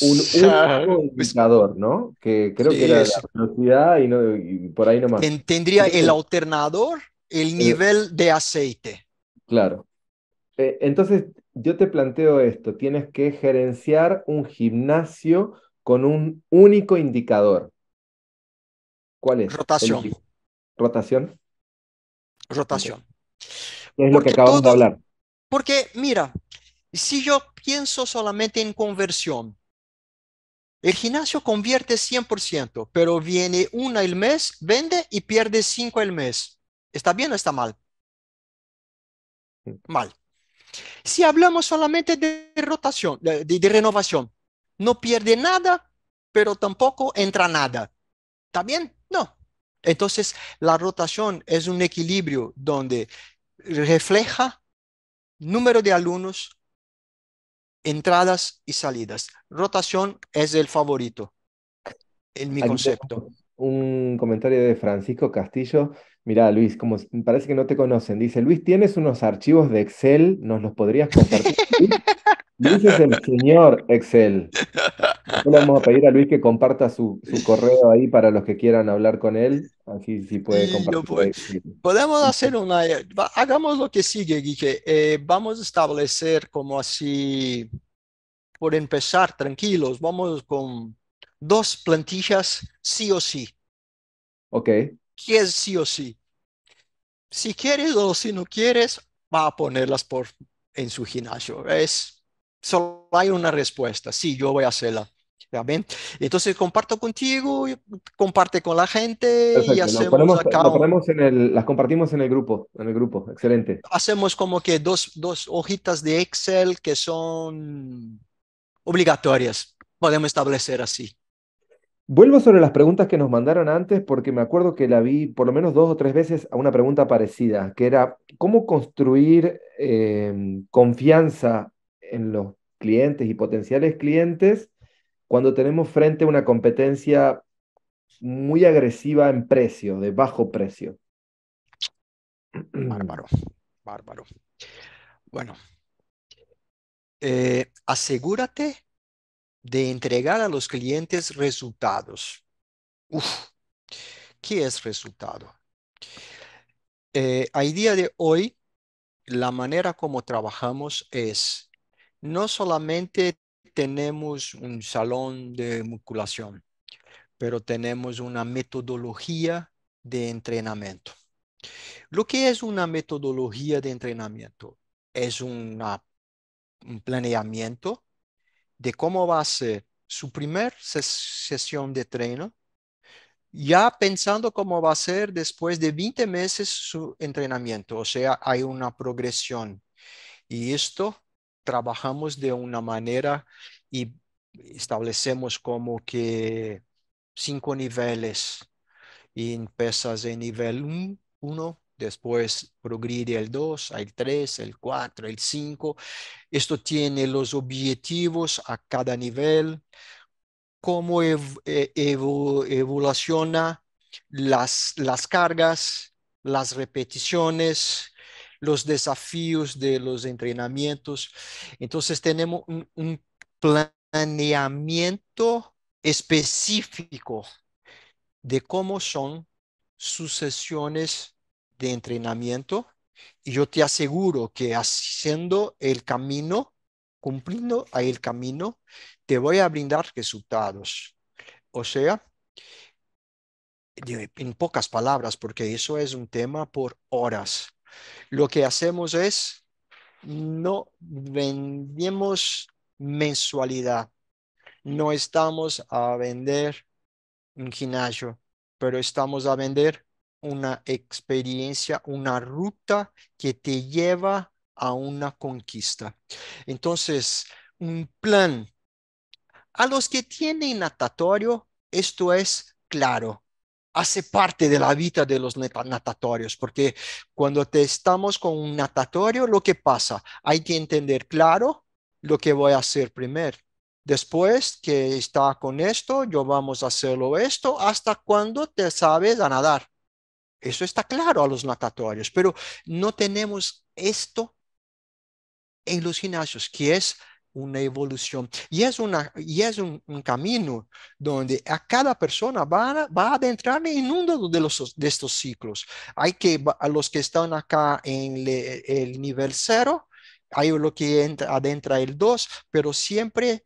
indicador, pues, ¿no? Que creo que era la velocidad y, por ahí nomás. Tendría el alternador, el eh, nivel de aceite. Claro. Eh, entonces, yo te planteo esto, tienes que gerenciar un gimnasio con un único indicador. ¿Cuál es? Rotación. Rotación. Rotación. Es lo que acabamos de hablar. Porque, mira, si yo pienso solamente en conversión, el gimnasio convierte 100%, pero viene una al mes, vende y pierde 5 al mes. ¿Está bien o está mal? Mal. Si hablamos solamente de rotación, de, de, renovación, no pierde nada, pero tampoco entra nada. ¿Está bien? No. Entonces, la rotación es un equilibrio donde refleja número de alumnos, entradas y salidas. Rotación es el favorito en mi concepto. Un comentario de Francisco Castillo. Mira Luis, como parece que no te conocen, dice, Luis, tienes unos archivos de Excel, ¿nos los podrías compartir? Luis es el señor Excel. vamos a pedir a Luis que comparta su, correo ahí para los que quieran hablar con él. Así si puede compartir. podemos hacer una. Hagamos lo que sigue, Guille. Eh, vamos a establecer como así, por empezar, tranquilos, vamos con dos plantillas sí o sí. Ok. ¿Qué es sí o sí? Si quieres o si no quieres, va a ponerlas por, en su gimnasio. Es Solo hay una respuesta, sí, yo voy a hacerla. ¿Ya ven? Entonces comparto contigo, comparte con la gente y hacemos en las compartimos en el grupo, en el grupo, excelente. Hacemos como que dos, dos hojitas de Excel que son obligatorias, podemos establecer así. Vuelvo sobre las preguntas que nos mandaron antes porque me acuerdo que la vi por lo menos dos o tres veces a una pregunta parecida, que era, ¿cómo construir eh, confianza en los clientes y potenciales clientes cuando tenemos frente a una competencia muy agresiva en precio, de bajo precio. Bárbaro, bárbaro. Bueno, eh, asegúrate de entregar a los clientes resultados. Uf, ¿qué es resultado? Eh, a día de hoy, la manera como trabajamos es no solamente tenemos un salón de musculación, pero tenemos una metodología de entrenamiento. Lo que es una metodología de entrenamiento es un planeamiento de cómo va a ser su primer sesión de treino, ya pensando cómo va a ser después de 20 meses su entrenamiento, o sea, hay una progresión. Y esto trabajamos de una manera y establecemos como que cinco niveles y empiezas en nivel uno, después progride el 2, el 3, el 4, el 5. Esto tiene los objetivos a cada nivel, cómo eh, evoluciona las, las cargas, las repeticiones los desafíos de los entrenamientos. Entonces tenemos un, planeamiento específico de cómo son sus sesiones de entrenamiento y yo te aseguro que haciendo el camino, cumpliendo el camino, te voy a brindar resultados. O sea, en pocas palabras, porque eso es un tema por horas. Lo que hacemos es, no vendemos mensualidad, no estamos a vender un gimnasio, pero estamos a vender una experiencia, una ruta que te lleva a una conquista. Entonces, un plan. A los que tienen natatorio, esto es claro hace parte de la vida de los natatorios, porque cuando te estamos con un natatorio, lo que pasa, hay que entender claro lo que voy a hacer primero. Después que está con esto, yo vamos a hacerlo esto hasta cuando te sabes a nadar. Eso está claro a los natatorios, pero no tenemos esto en los gimnasios, que es una evolución. Y es, una, y es un, camino donde a cada persona va a, va a adentrar en uno de, los, de estos ciclos. Hay que, a los que están acá en el nivel cero, hay lo que entra, adentra el 2, pero siempre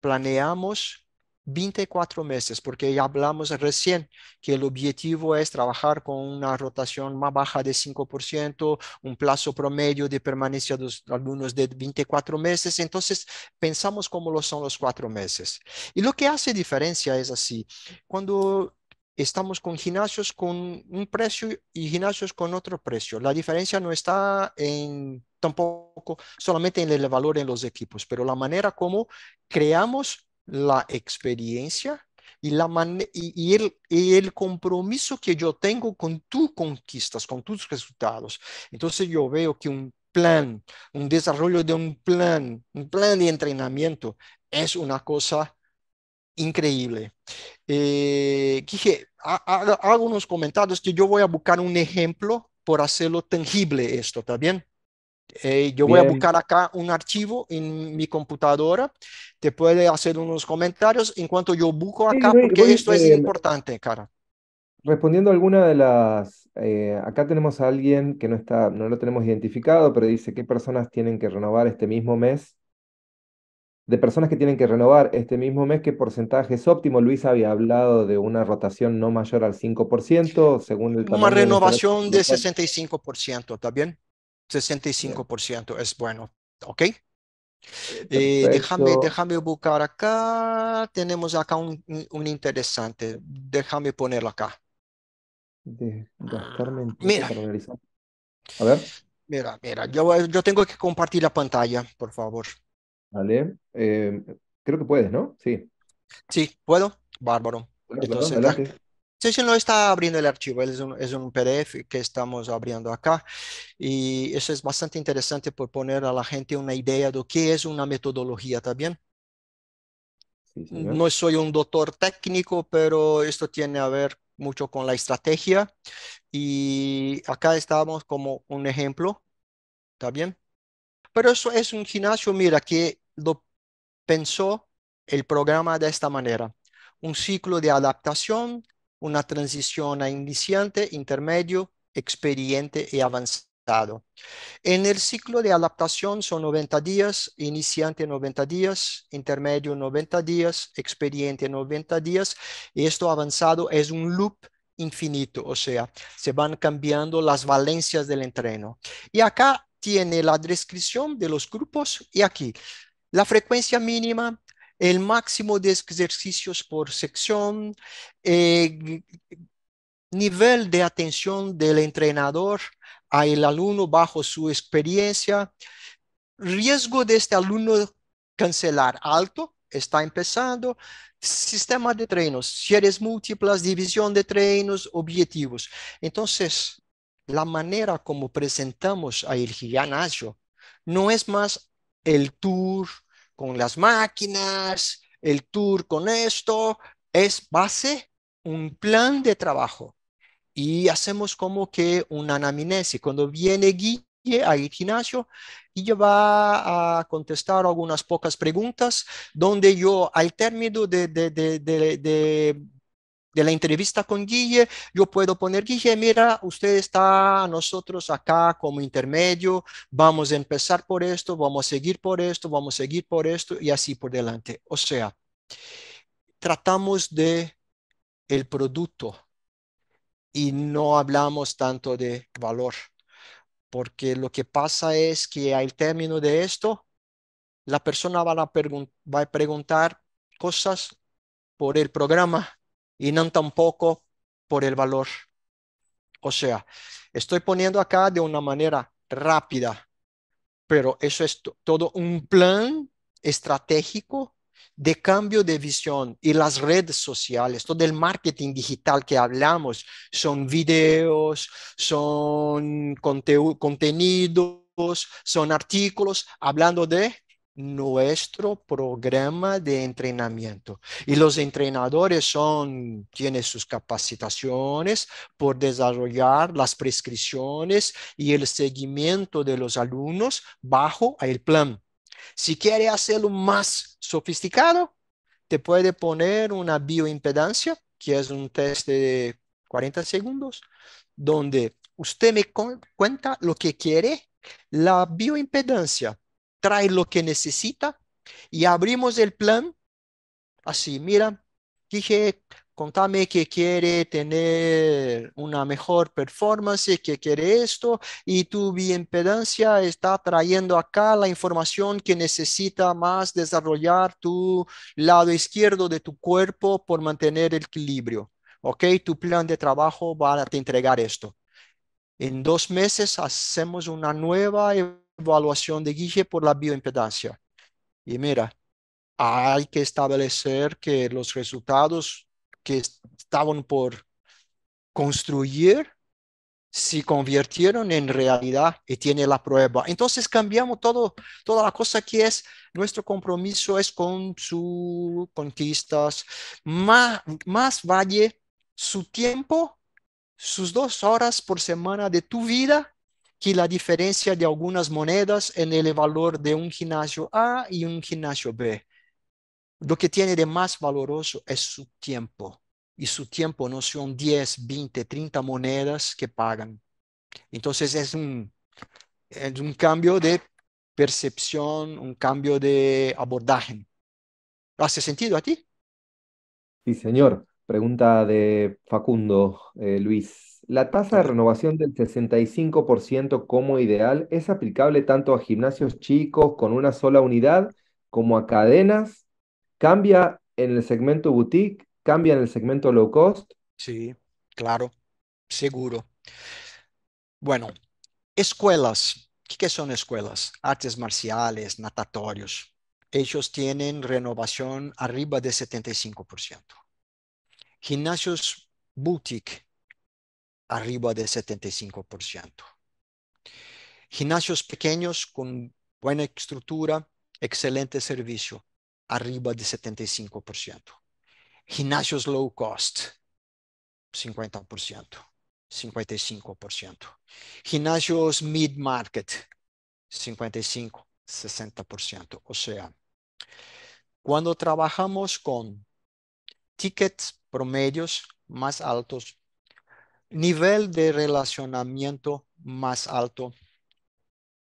planeamos 24 meses, porque ya hablamos recién que el objetivo es trabajar con una rotación más baja de 5%, un plazo promedio de permanencia de los alumnos de 24 meses, entonces pensamos cómo lo son los cuatro meses. Y lo que hace diferencia es así, cuando estamos con gimnasios con un precio y gimnasios con otro precio, la diferencia no está en tampoco solamente en el valor en los equipos, pero la manera como creamos la experiencia y, la y, el, compromiso que yo tengo con tus conquistas, con tus resultados. Entonces yo veo que un plan, un desarrollo de un plan, un plan de entrenamiento es una cosa increíble. Eh, hago unos comentarios que yo voy a buscar un ejemplo por hacerlo tangible esto, ¿está bien? Eh, yo voy a buscar acá un archivo en mi computadora. Te puede hacer unos comentarios en cuanto yo busco acá, porque esto es eh, importante, cara. Respondiendo a alguna de las, eh, acá tenemos a alguien que no está, no lo tenemos identificado, pero dice qué personas tienen que renovar este mismo mes. De personas que tienen que renovar este mismo mes, ¿qué porcentaje es óptimo? Luis había hablado de una rotación no mayor al 5%, según el... Una renovación de, de 65%, ¿está bien? 65% es bueno, ¿ok? Eh, eh, déjame, déjame buscar acá. Tenemos acá un, interesante. Déjame ponerlo acá. Ah, mira. A ver. Mira, mira, yo, tengo que compartir la pantalla, por favor. Vale. Eh, creo que puedes, ¿no? Sí. Sí, puedo. Bárbaro no está abriendo el archivo, es un, es un, PDF que estamos abriendo acá y eso es bastante interesante por poner a la gente una idea de qué es una metodología también. no soy un doctor técnico, pero esto tiene a ver mucho con la estrategia y acá estamos como un ejemplo, ¿está bien? Pero eso es un gimnasio, mira, que lo pensó el programa de esta manera. Un ciclo de adaptación, una transición a iniciante, intermedio, experiente y avanzado. En el ciclo de adaptación son 90 días, iniciante 90 días, intermedio 90 días, experiente 90 días, y esto avanzado es un loop infinito, o sea, se van cambiando las valencias del entreno. Y acá tiene la descripción de los grupos y aquí la frecuencia mínima el máximo de ejercicios por sección, eh, nivel de atención del entrenador al alumno bajo su experiencia, riesgo de este alumno cancelar alto, está empezando, sistema de treinos, series múltiples, división de treinos, objetivos. Entonces, la manera como presentamos a el gimnasio no es más el tour, con las máquinas, el tour con esto, es base un plan de trabajo y hacemos como que una anamnesis. Cuando viene Guille al gimnasio, yo va a contestar algunas pocas preguntas donde yo al término de, de, de, de la entrevista con Guille, yo puedo poner, Guille, mira, usted está nosotros acá como intermedio, vamos a empezar por esto, vamos a seguir por esto, vamos a seguir por esto y así por delante. O sea, tratamos de el producto y no hablamos tanto de valor, porque lo que pasa es que al término de esto, la persona va a preguntar cosas por el programa, y no tampoco por el valor. O sea, estoy poniendo acá de una manera rápida, pero eso es todo un plan estratégico de cambio de visión y las redes sociales, todo el marketing digital que hablamos, son videos, son contenidos, son artículos hablando de nuestro programa de entrenamiento. Y los entrenadores son, tienen sus capacitaciones por desarrollar las prescripciones y el seguimiento de los alumnos bajo el plan. Si quiere hacerlo más sofisticado, te puede poner una bioimpedancia, que es un test de 40 segundos, donde usted me cuenta lo que quiere. La bioimpedancia trae lo que necesita y abrimos el plan así, mira, dije, contame que quiere tener una mejor performance, que quiere esto, y tu bienpedancia está trayendo acá la información que necesita más desarrollar tu lado izquierdo de tu cuerpo por mantener el equilibrio. ¿Ok? Tu plan de trabajo va a te entregar esto. En dos meses hacemos una nueva evaluación evaluación de Guille por la bioimpedancia. Y mira, hay que establecer que los resultados que estaban por construir se convirtieron en realidad y tiene la prueba. Entonces cambiamos todo, toda la cosa que es nuestro compromiso es con sus conquistas. Más, más vale su tiempo, sus dos horas por semana de tu vida la diferencia de algunas monedas en el valor de un gimnasio A y un gimnasio B. Lo que tiene de más valoroso es su tiempo. Y su tiempo no son 10, 20, 30 monedas que pagan. Entonces es un, es un cambio de percepción, un cambio de abordaje. ¿Hace sentido a ti? Sí, señor. Pregunta de Facundo eh, Luis la tasa de renovación del 65% como ideal es aplicable tanto a gimnasios chicos con una sola unidad como a cadenas. Cambia en el segmento boutique, cambia en el segmento low cost. Sí, claro, seguro. Bueno, escuelas. ¿Qué son escuelas? Artes marciales, natatorios. Ellos tienen renovación arriba de 75%. Gimnasios boutique arriba del 75%. Gimnasios pequeños con buena estructura, excelente servicio, arriba de 75%. Gimnasios low cost, 50%, 55%. Gimnasios mid-market, 55, 60%. O sea, cuando trabajamos con tickets promedios más altos nivel de relacionamiento más alto.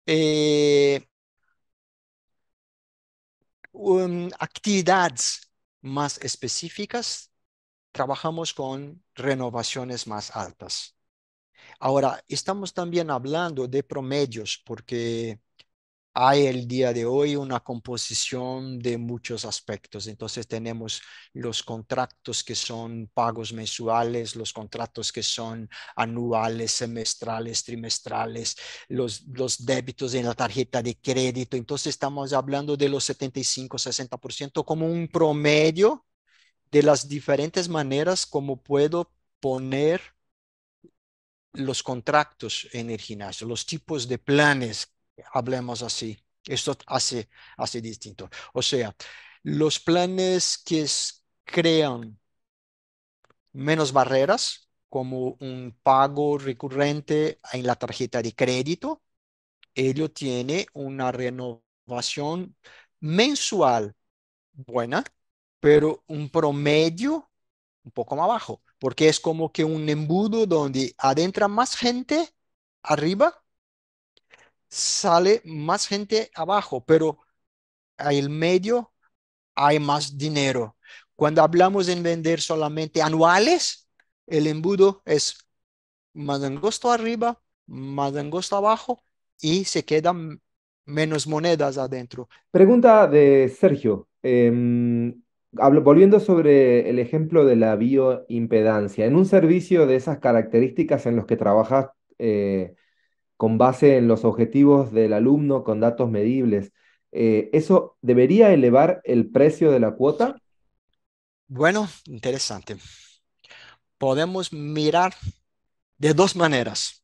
Eh, um, actividades más específicas, trabajamos con renovaciones más altas. Ahora, estamos también hablando de promedios, porque hay el día de hoy una composición de muchos aspectos. Entonces tenemos los contratos que son pagos mensuales, los contratos que son anuales, semestrales, trimestrales, los, los débitos en la tarjeta de crédito. Entonces estamos hablando de los 75-60% como un promedio de las diferentes maneras como puedo poner los contratos en el gimnasio, los tipos de planes hablemos así. Esto hace, distinto. O sea, los planes que crean menos barreras, como un pago recurrente en la tarjeta de crédito, ello tiene una renovación mensual buena, pero un promedio un poco más bajo, porque es como que un embudo donde adentra más gente arriba sale más gente abajo, pero el medio hay más dinero. Cuando hablamos en vender solamente anuales, el embudo es más angosto arriba, más angosto abajo y se quedan menos monedas adentro. Pregunta de Sergio. Em, volviendo sobre el ejemplo de la bioimpedancia, en un servicio de esas características en los que trabajas eh, con base en los objetivos del alumno con datos medibles. Eh, ¿Eso debería elevar el precio de la cuota? Bueno, interesante. Podemos mirar de dos maneras.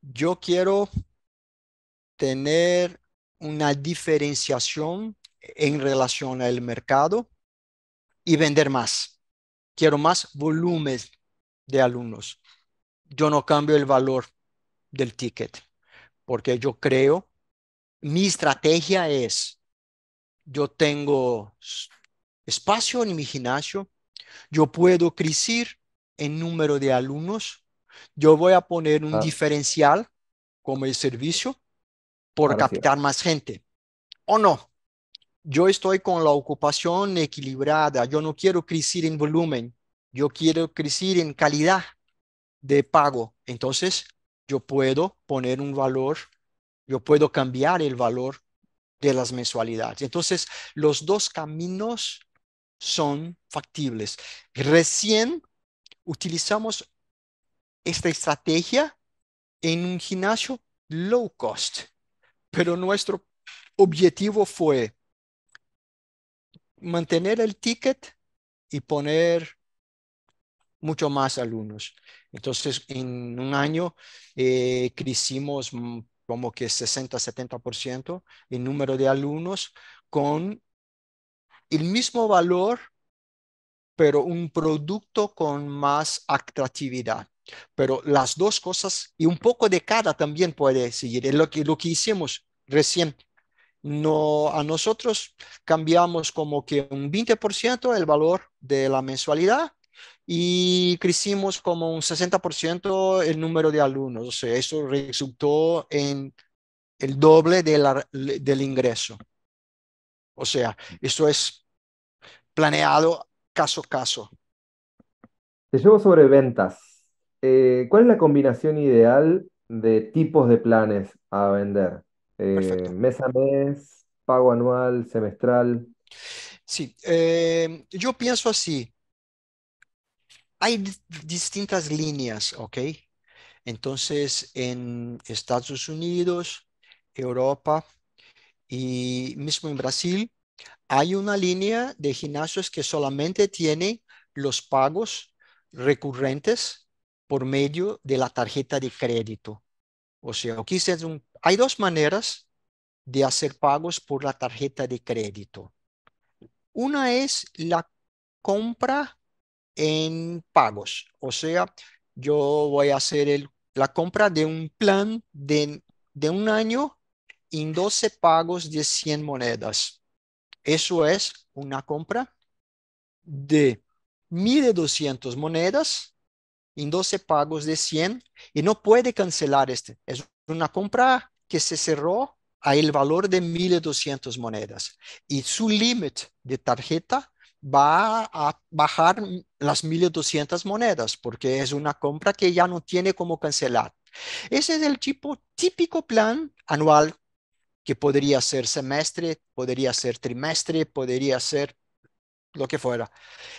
Yo quiero tener una diferenciación en relación al mercado y vender más. Quiero más volúmenes de alumnos. Yo no cambio el valor del ticket, porque yo creo, mi estrategia es, yo tengo espacio en mi gimnasio, yo puedo crecer en número de alumnos, yo voy a poner un ah. diferencial como el servicio por captar más gente. ¿O no? Yo estoy con la ocupación equilibrada, yo no quiero crecer en volumen, yo quiero crecer en calidad de pago. Entonces, yo puedo poner un valor, yo puedo cambiar el valor de las mensualidades. Entonces, los dos caminos son factibles. Recién utilizamos esta estrategia en un gimnasio low cost, pero nuestro objetivo fue mantener el ticket y poner mucho más alumnos. Entonces, en un año eh, crecimos mm, como que 60-70% el número de alumnos con el mismo valor, pero un producto con más atractividad. Pero las dos cosas y un poco de cada también puede seguir. Es lo que, lo que hicimos recién no a nosotros cambiamos como que un 20% el valor de la mensualidad y crecimos como un 60% el número de alumnos. O sea, eso resultó en el doble de del ingreso. O sea, eso es planeado caso a caso. Te llevo sobre ventas. Eh, ¿Cuál es la combinación ideal de tipos de planes a vender? Eh, ¿Mes a mes? ¿Pago anual? ¿Semestral? Sí, eh, yo pienso así hay distintas líneas, ¿ok? Entonces, en Estados Unidos, Europa y mismo en Brasil, hay una línea de gimnasios que solamente tiene los pagos recurrentes por medio de la tarjeta de crédito. O sea, aquí hay dos maneras de hacer pagos por la tarjeta de crédito. Una es la compra en pagos. O sea, yo voy a hacer la compra de un plan de, de un año en 12 pagos de 100 monedas. Eso es una compra de 1.200 monedas en 12 pagos de 100 y no puede cancelar este. Es una compra que se cerró a el valor de 1.200 monedas y su límite de tarjeta va a bajar las 1.200 monedas porque es una compra que ya no tiene como cancelar. Ese es el tipo típico plan anual que podría ser semestre, podría ser trimestre, podría ser lo que fuera.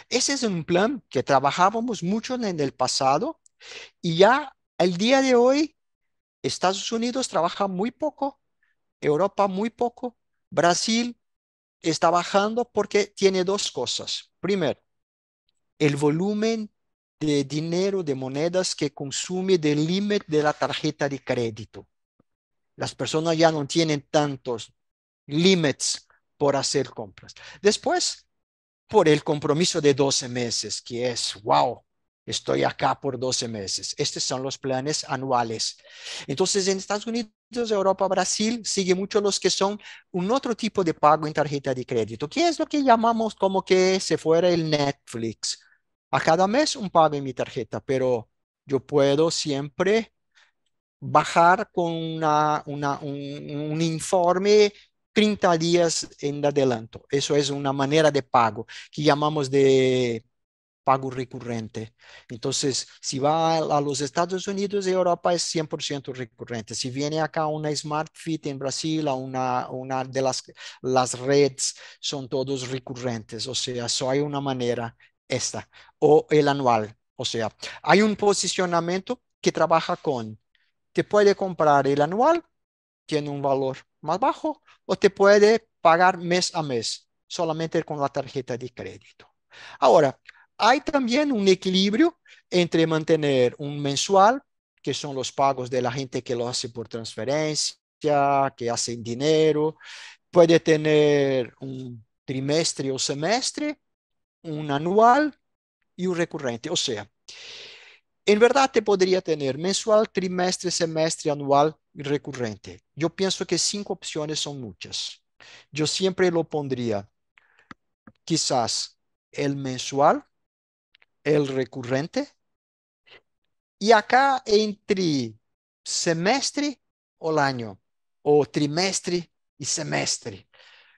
Ese es un plan que trabajábamos mucho en el pasado y ya el día de hoy Estados Unidos trabaja muy poco, Europa muy poco, Brasil está bajando porque tiene dos cosas. Primero, el volumen de dinero, de monedas que consume del límite de la tarjeta de crédito. Las personas ya no tienen tantos límites por hacer compras. Después, por el compromiso de 12 meses, que es, wow, Estoy acá por 12 meses. Estos son los planes anuales. Entonces, en Estados Unidos, Europa, Brasil, sigue mucho los que son un otro tipo de pago en tarjeta de crédito, que es lo que llamamos como que se fuera el Netflix. A cada mes un pago en mi tarjeta, pero yo puedo siempre bajar con una, un informe 30 días en adelanto. Eso es una manera de pago que llamamos de pago recurrente. Entonces, si va a, los Estados Unidos y Europa es 100% recurrente. Si viene acá una Smart Fit en Brasil, una, una de las, las redes son todos recurrentes. O sea, solo hay una manera, esta, o el anual. O sea, hay un posicionamiento que trabaja con, te puede comprar el anual, tiene un valor más bajo, o te puede pagar mes a mes, solamente con la tarjeta de crédito. Ahora, hay también un equilibrio entre mantener un mensual, que son los pagos de la gente que lo hace por transferencia, que hacen dinero, puede tener un trimestre o semestre, un anual y un recurrente. O sea, en verdad te podría tener mensual, trimestre, semestre, anual y recurrente. Yo pienso que cinco opciones son muchas. Yo siempre lo pondría quizás el mensual, el recurrente. Y acá entre semestre o el año, o trimestre y semestre.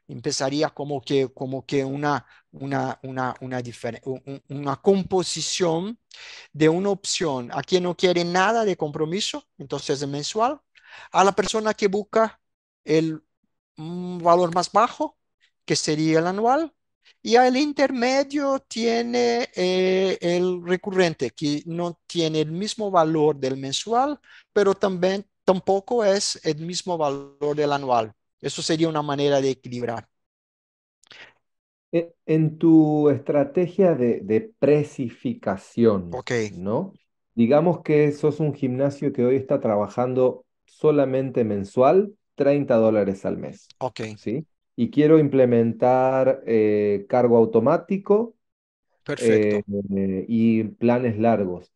Empezaría como que, como que una, una, una, una, una composición de una opción. A quien no quiere nada de compromiso, entonces es mensual. A la persona que busca el valor más bajo, que sería el anual, y al intermedio tiene eh, el recurrente, que no tiene el mismo valor del mensual, pero también tampoco es el mismo valor del anual. Eso sería una manera de equilibrar. E, en tu estrategia de, de precificación, ¿no? Digamos que sos un gimnasio que hoy está trabajando solamente mensual, 30 dólares al mes. Ok. ¿Sí? y quiero implementar eh, cargo automático Perfecto. Eh, y planes largos.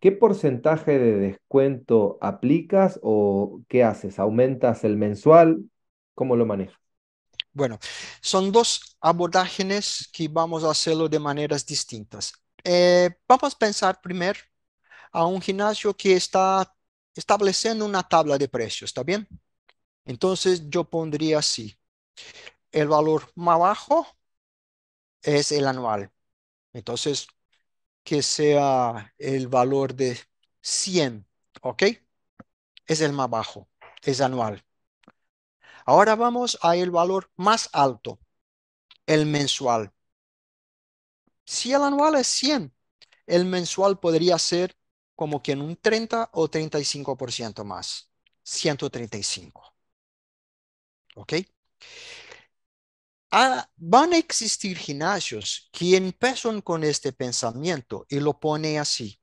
¿Qué porcentaje de descuento aplicas o qué haces? ¿Aumentas el mensual? ¿Cómo lo manejas? Bueno, son dos abordajes que vamos a hacerlo de maneras distintas. Eh, vamos a pensar primero a un gimnasio que está estableciendo una tabla de precios, ¿está bien? Entonces yo pondría así, el valor más bajo es el anual. Entonces, que sea el valor de 100, ¿ok? Es el más bajo, es anual. Ahora vamos a el valor más alto, el mensual. Si el anual es 100, el mensual podría ser como que en un 30 o 35% más, 135. ¿Ok? Ah, van a existir gimnasios que empiezan con este pensamiento y lo ponen así.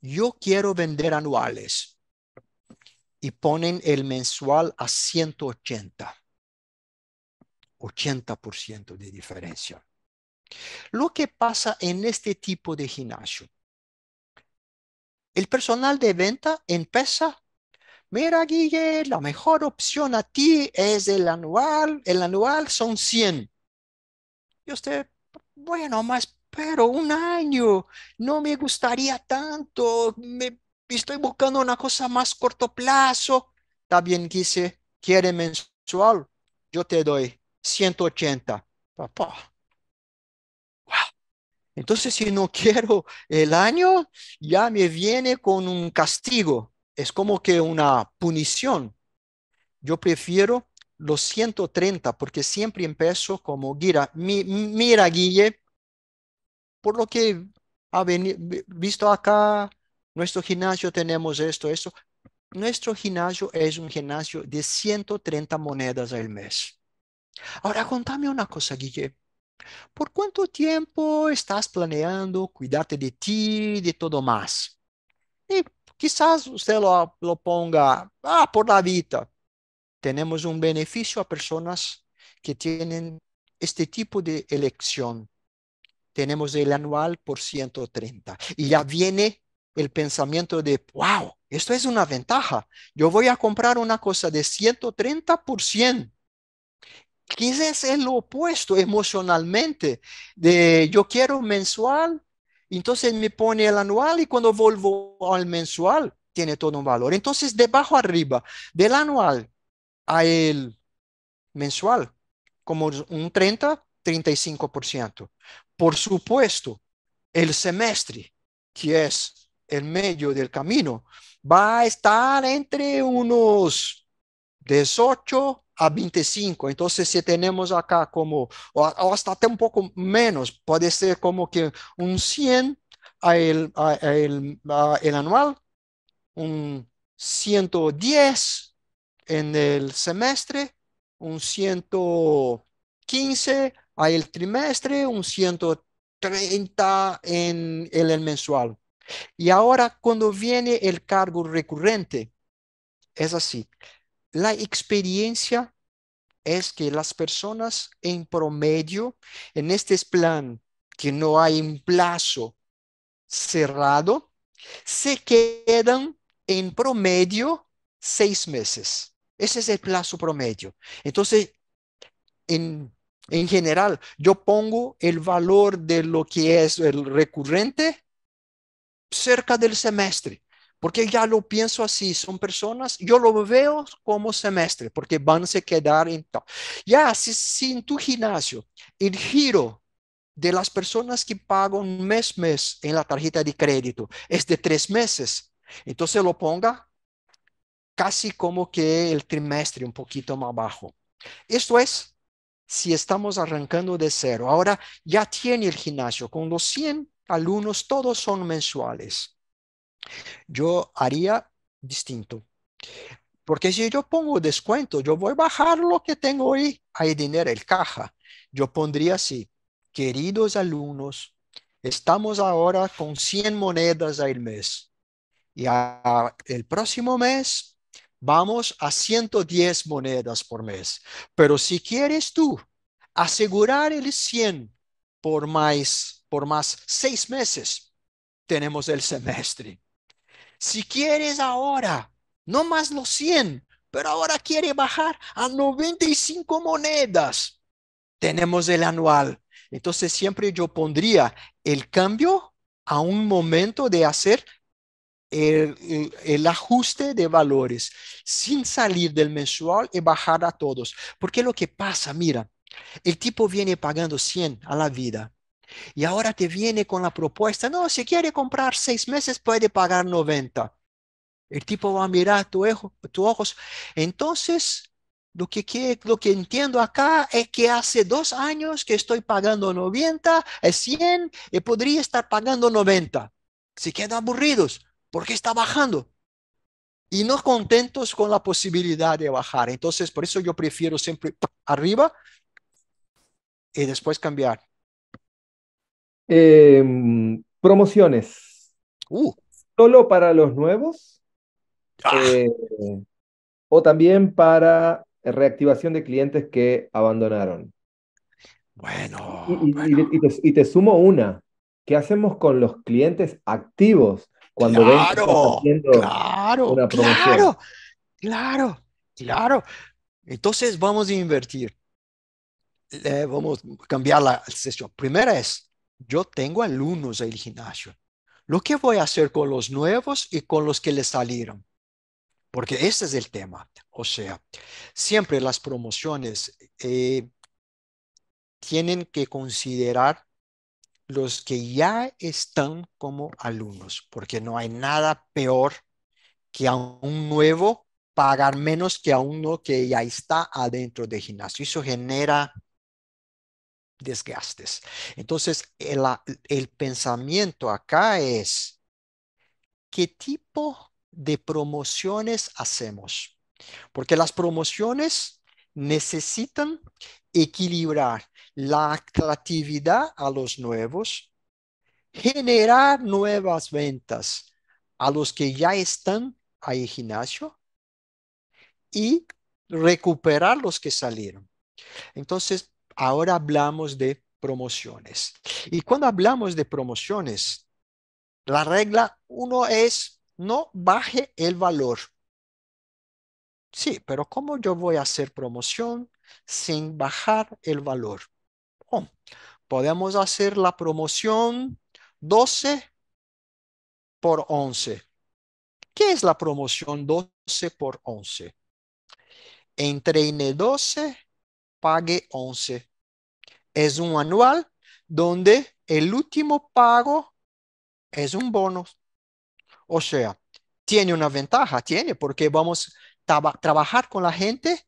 Yo quiero vender anuales y ponen el mensual a 180. 80% de diferencia. Lo que pasa en este tipo de gimnasio. El personal de venta empieza mira Guille, la mejor opción a ti es el anual, el anual son 100. Y usted, bueno, más, pero un año, no me gustaría tanto, me, estoy buscando una cosa más corto plazo. También bien, quiere mensual, yo te doy 180. Papá. Entonces, si no quiero el año, ya me viene con un castigo es como que una punición. Yo prefiero los 130 porque siempre empiezo como, mira, mira Guille, por lo que ha venido, visto acá, nuestro gimnasio tenemos esto, esto. Nuestro gimnasio es un gimnasio de 130 monedas al mes. Ahora contame una cosa, Guille. ¿Por cuánto tiempo estás planeando cuidarte de ti de todo más? Y Quizás usted lo, ponga ah, por la vida. Tenemos un beneficio a personas que tienen este tipo de elección. Tenemos el anual por 130 y ya viene el pensamiento de, wow, esto es una ventaja. Yo voy a comprar una cosa de 130 por 100. Quizás es lo opuesto emocionalmente de yo quiero mensual entonces me pone el anual y cuando vuelvo al mensual tiene todo un valor. Entonces debajo arriba del anual a el mensual, como un 30, 35%. Por supuesto, el semestre, que es el medio del camino, va a estar entre unos 18 a 25. Entonces, si tenemos acá como, o, hasta un poco menos, puede ser como que un 100 a el, a el, anual, un 110 en el semestre, un 115 a el trimestre, un 130 en el mensual. Y ahora cuando viene el cargo recurrente, es así. La experiencia es que las personas en promedio, en este plan que no hay un plazo cerrado, se quedan en promedio seis meses. Ese es el plazo promedio. Entonces, en, en general, yo pongo el valor de lo que es el recurrente cerca del semestre porque ya lo pienso así, son personas, yo lo veo como semestre, porque van a quedar en tal Ya, si, si, en tu gimnasio el giro de las personas que pagan mes mes en la tarjeta de crédito es de tres meses, entonces lo ponga casi como que el trimestre un poquito más bajo. Esto es si estamos arrancando de cero. Ahora ya tiene el gimnasio con los 100 alumnos, todos son mensuales. Yo haría distinto. Porque si yo pongo descuento, yo voy a bajar lo que tengo ahí, hay dinero, en caja. Yo pondría así, queridos alumnos, estamos ahora con 100 monedas al mes. Y el próximo mes vamos a 110 monedas por mes. Pero si quieres tú asegurar el 100 por más, por más seis meses, tenemos el semestre. Si quieres ahora, no más los 100, pero ahora quiere bajar a 95 monedas. Tenemos el anual. Entonces siempre yo pondría el cambio a un momento de hacer el, ajuste de valores sin salir del mensual y bajar a todos. Porque lo que pasa, mira, el tipo viene pagando 100 a la vida. Y ahora te viene con la propuesta, no, si quiere comprar seis meses puede pagar 90. El tipo va a mirar tu tus ojos. Entonces, lo que, lo que entiendo acá es que hace dos años que estoy pagando 90, es 100 y podría estar pagando 90. Se quedan aburridos porque está bajando y no contentos con la posibilidad de bajar. Entonces, por eso yo prefiero siempre arriba y después cambiar. Em, promociones. Uh. Solo para los nuevos. Ah. Eh, o también para reactivación de clientes que abandonaron. Bueno. Y, te, sumo una. ¿Qué hacemos con los clientes activos cuando claro, ven claro, una promoción? Claro, claro, claro. Entonces vamos a invertir. Eh, vamos a cambiar la sesión. Primera es yo tengo alumnos en el gimnasio. Lo que voy a hacer con los nuevos y con los que le salieron. Porque ese es el tema. O sea, siempre las promociones eh, tienen que considerar los que ya están como alumnos, porque no hay nada peor que a un nuevo pagar menos que a uno que ya está adentro de gimnasio. Eso genera desgastes. Entonces, ah, el, pensamiento acá es, ¿qué tipo de promociones hacemos? Porque las promociones necesitan equilibrar la atractividad a los nuevos, generar nuevas ventas a los que ya están ahí gimnasio y recuperar los que salieron. Entonces, ahora hablamos de promociones. Y cuando hablamos de promociones, la regla uno es no baje el valor. Sí, pero ¿cómo yo voy a hacer promoción sin bajar el valor? Oh, podemos hacer la promoción 12 por 11. ¿Qué es la promoción 12 por 11? Entreine 12, pague 11 es un anual donde el último pago es un bono. O sea, tiene una ventaja, tiene, porque vamos a trabajar con la gente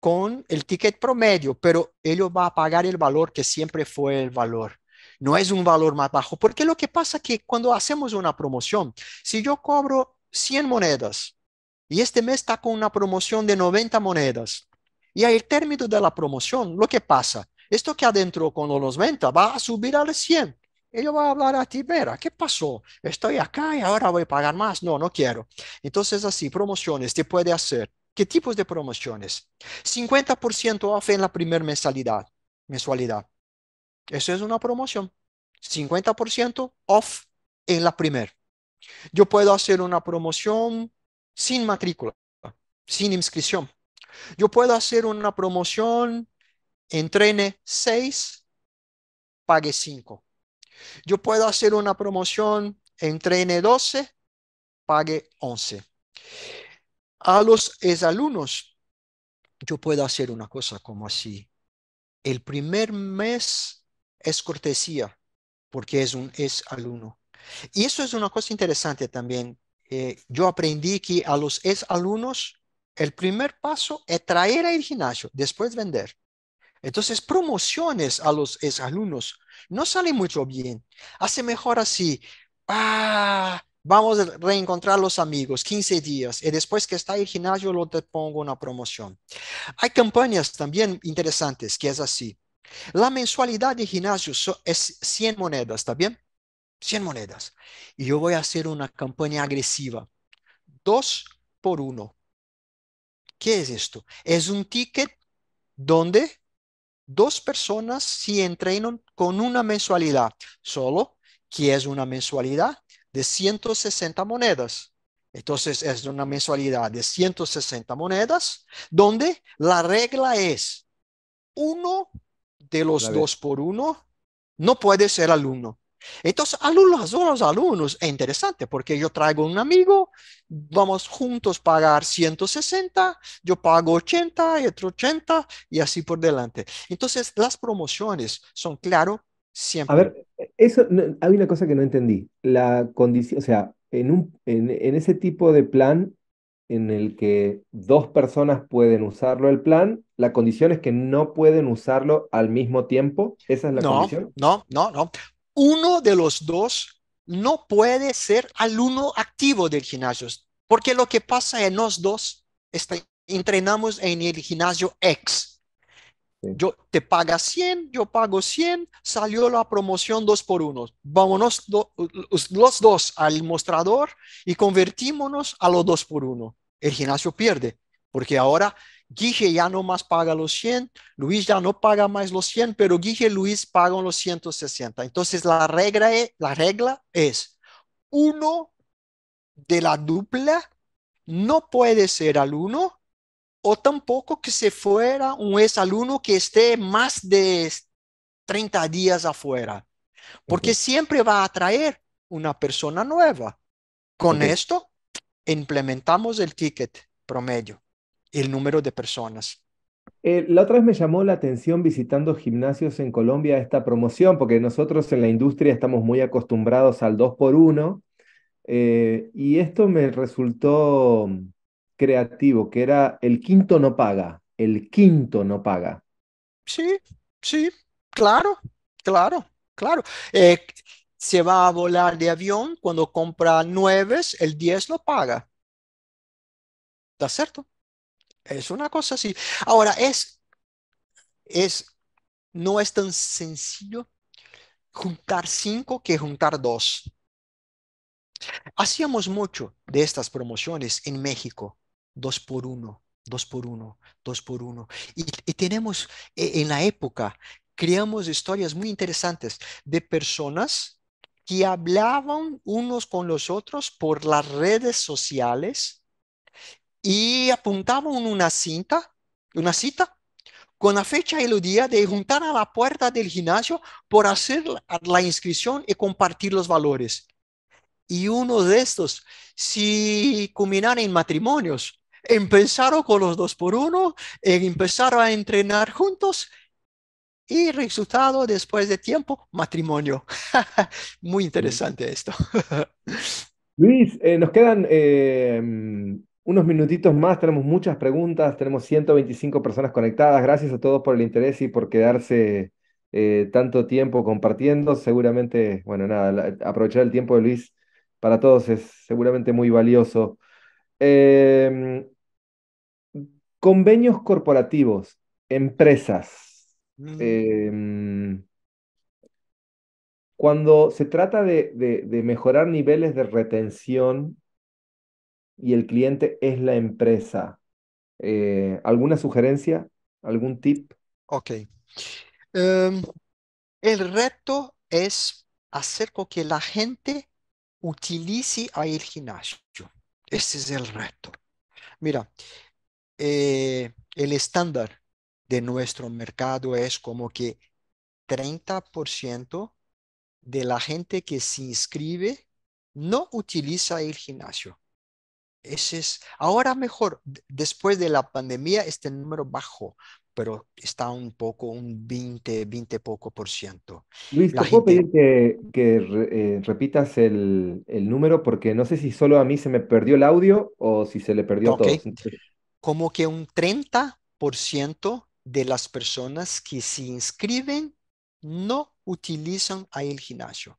con el ticket promedio, pero ellos va a pagar el valor que siempre fue el valor. No es un valor más bajo, porque lo que pasa es que cuando hacemos una promoción, si yo cobro 100 monedas y este mes está con una promoción de 90 monedas, y al término de la promoción, lo que pasa, esto que adentro con los venta va a subir al 100. Ellos va a hablar a ti, mira, ¿qué pasó? Estoy acá y ahora voy a pagar más. No, no quiero. Entonces, así, promociones te puede hacer. ¿Qué tipos de promociones? 50% off en la primera mensualidad. mensualidad. Eso es una promoción. 50% off en la primera. Yo puedo hacer una promoción sin matrícula, sin inscripción. Yo puedo hacer una promoción Entrene 6, pague 5. Yo puedo hacer una promoción, entrene 12, pague 11. A los exalumnos, yo puedo hacer una cosa como así. El primer mes es cortesía, porque es un ex-alumno. Y eso es una cosa interesante también. Eh, yo aprendí que a los exalumnos, el primer paso es traer al gimnasio, después vender. Entonces, promociones a los alumnos no sale mucho bien. Hace mejor así. Ah, vamos a reencontrar los amigos 15 días y después que está el gimnasio lo te pongo una promoción. Hay campañas también interesantes que es así. La mensualidad de gimnasio es 100 monedas, ¿está bien? 100 monedas. Y yo voy a hacer una campaña agresiva. Dos por uno. ¿Qué es esto? Es un ticket donde dos personas si entrenan con una mensualidad, solo que es una mensualidad de 160 monedas. Entonces es una mensualidad de 160 monedas donde la regla es uno de los dos por uno no puede ser alumno. Entonces, alumnos, los alumnos, es interesante porque yo traigo un amigo, vamos juntos a pagar 160, yo pago 80 y otro 80 y así por delante. Entonces, las promociones son, claro, siempre. A ver, eso, hay una cosa que no entendí. La condición, o sea, en, un, en, ese tipo de plan en el que dos personas pueden usarlo el plan, la condición es que no pueden usarlo al mismo tiempo. Esa es la condición. No, no, no uno de los dos no puede ser alumno activo del gimnasio, porque lo que pasa en los dos, está, entrenamos en el gimnasio X. Yo te paga 100, yo pago 100, salió la promoción 2 por 1. Vámonos los dos al mostrador y convertímonos a los 2 por 1. El gimnasio pierde, porque ahora Guille ya no más paga los 100, Luis ya no paga más los 100, pero Guille y Luis pagan los 160. Entonces la regla, es, la regla es, uno de la dupla no puede ser alumno o tampoco que se fuera un ex alumno que esté más de 30 días afuera, porque siempre va a traer una persona nueva. Con esto implementamos el ticket promedio el número de personas. Eh, la otra vez me llamó la atención visitando gimnasios en Colombia esta promoción, porque nosotros en la industria estamos muy acostumbrados al 2 por 1 eh, y esto me resultó creativo, que era el quinto no paga, el quinto no paga. Sí, sí, claro, claro, claro. Eh, se va a volar de avión, cuando compra nueve, el 10 no paga. ¿Está cierto? Es una cosa así. Ahora, es, es, no es tan sencillo juntar cinco que juntar dos. Hacíamos mucho de estas promociones en México, dos por uno, dos por uno, dos por uno. y tenemos, e, en la época, creamos historias muy interesantes de personas que hablaban unos con los otros por las redes sociales y apuntaban una cinta, una cita con la fecha y el día de juntar a la puerta del gimnasio por hacer la inscripción y compartir los valores. Y uno de estos, si culminan en matrimonios, empezaron con los dos por uno, e empezaron a entrenar juntos y resultado después de tiempo, matrimonio. Muy interesante esto. Luis, eh, nos quedan eh, unos minutitos más, tenemos muchas preguntas, tenemos 125 personas conectadas. Gracias a todos por el interés y por quedarse eh, tanto tiempo compartiendo. Seguramente, bueno, nada, aprovechar el tiempo de Luis para todos es seguramente muy valioso. Em, convenios corporativos, empresas. Mm. Em, cuando se trata de, de, de mejorar niveles de retención y el cliente es la empresa. Eh, ¿Alguna sugerencia? ¿Algún tip? Ok. Em, el reto es hacer con que la gente utilice el gimnasio. Ese es el reto. Mira, eh, el estándar de nuestro mercado es como que 30% de la gente que se inscribe no utiliza el gimnasio. Ese es, ahora mejor, después de la pandemia, este número bajó, pero está un poco, un 20, 20 poco por ciento. Luis, ¿te puedo pedir que, eh, repitas el, el, número? Porque no sé si solo a mí se me perdió el audio o si se le perdió todo. Como que un 30% de las personas que se inscriben no utilizan ahí el gimnasio.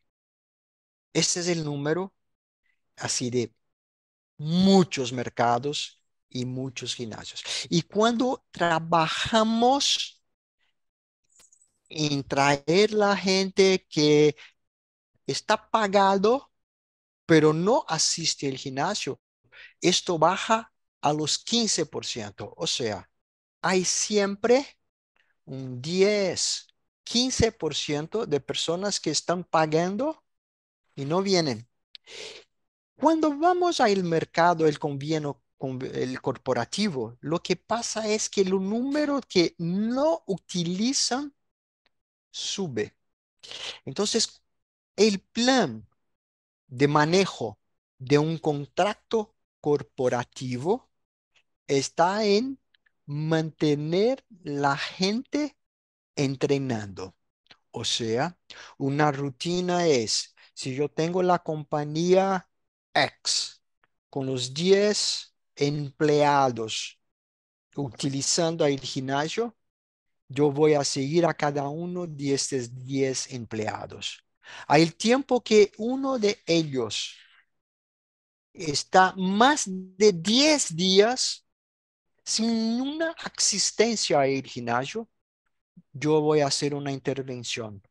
Ese es el número así de muchos mercados y muchos gimnasios. Y cuando trabajamos en traer la gente que está pagado, pero no asiste al gimnasio, esto baja a los 15%. O sea, hay siempre un 10, 15% de personas que están pagando y no vienen. Cuando vamos al mercado, el convenio el corporativo, lo que pasa es que el número que no utilizan sube. Entonces, el plan de manejo de un contrato corporativo está en mantener la gente entrenando. O sea, una rutina es, si yo tengo la compañía X, con los 10 empleados utilizando el gimnasio, yo voy a seguir a cada uno de estos 10 empleados. Al tiempo que uno de ellos está más de 10 días sin una asistencia al gimnasio, yo voy a hacer una intervención.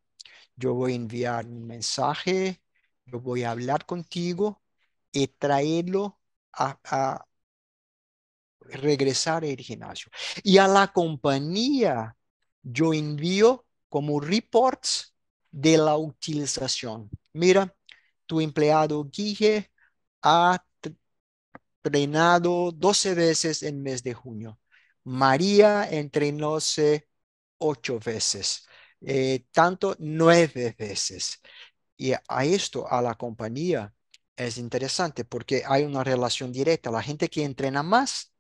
Yo voy a enviar un mensaje, yo voy a hablar contigo y traerlo a, regresar al gimnasio. Y a la compañía yo envío como reports de la utilización. Mira, tu empleado Guille ha entrenado 12 veces en el mes de junio. María entrenó 8 veces, eh, tanto 9 veces. Y a esto, a la compañía, es interesante porque hay una relación directa. La gente que entrena más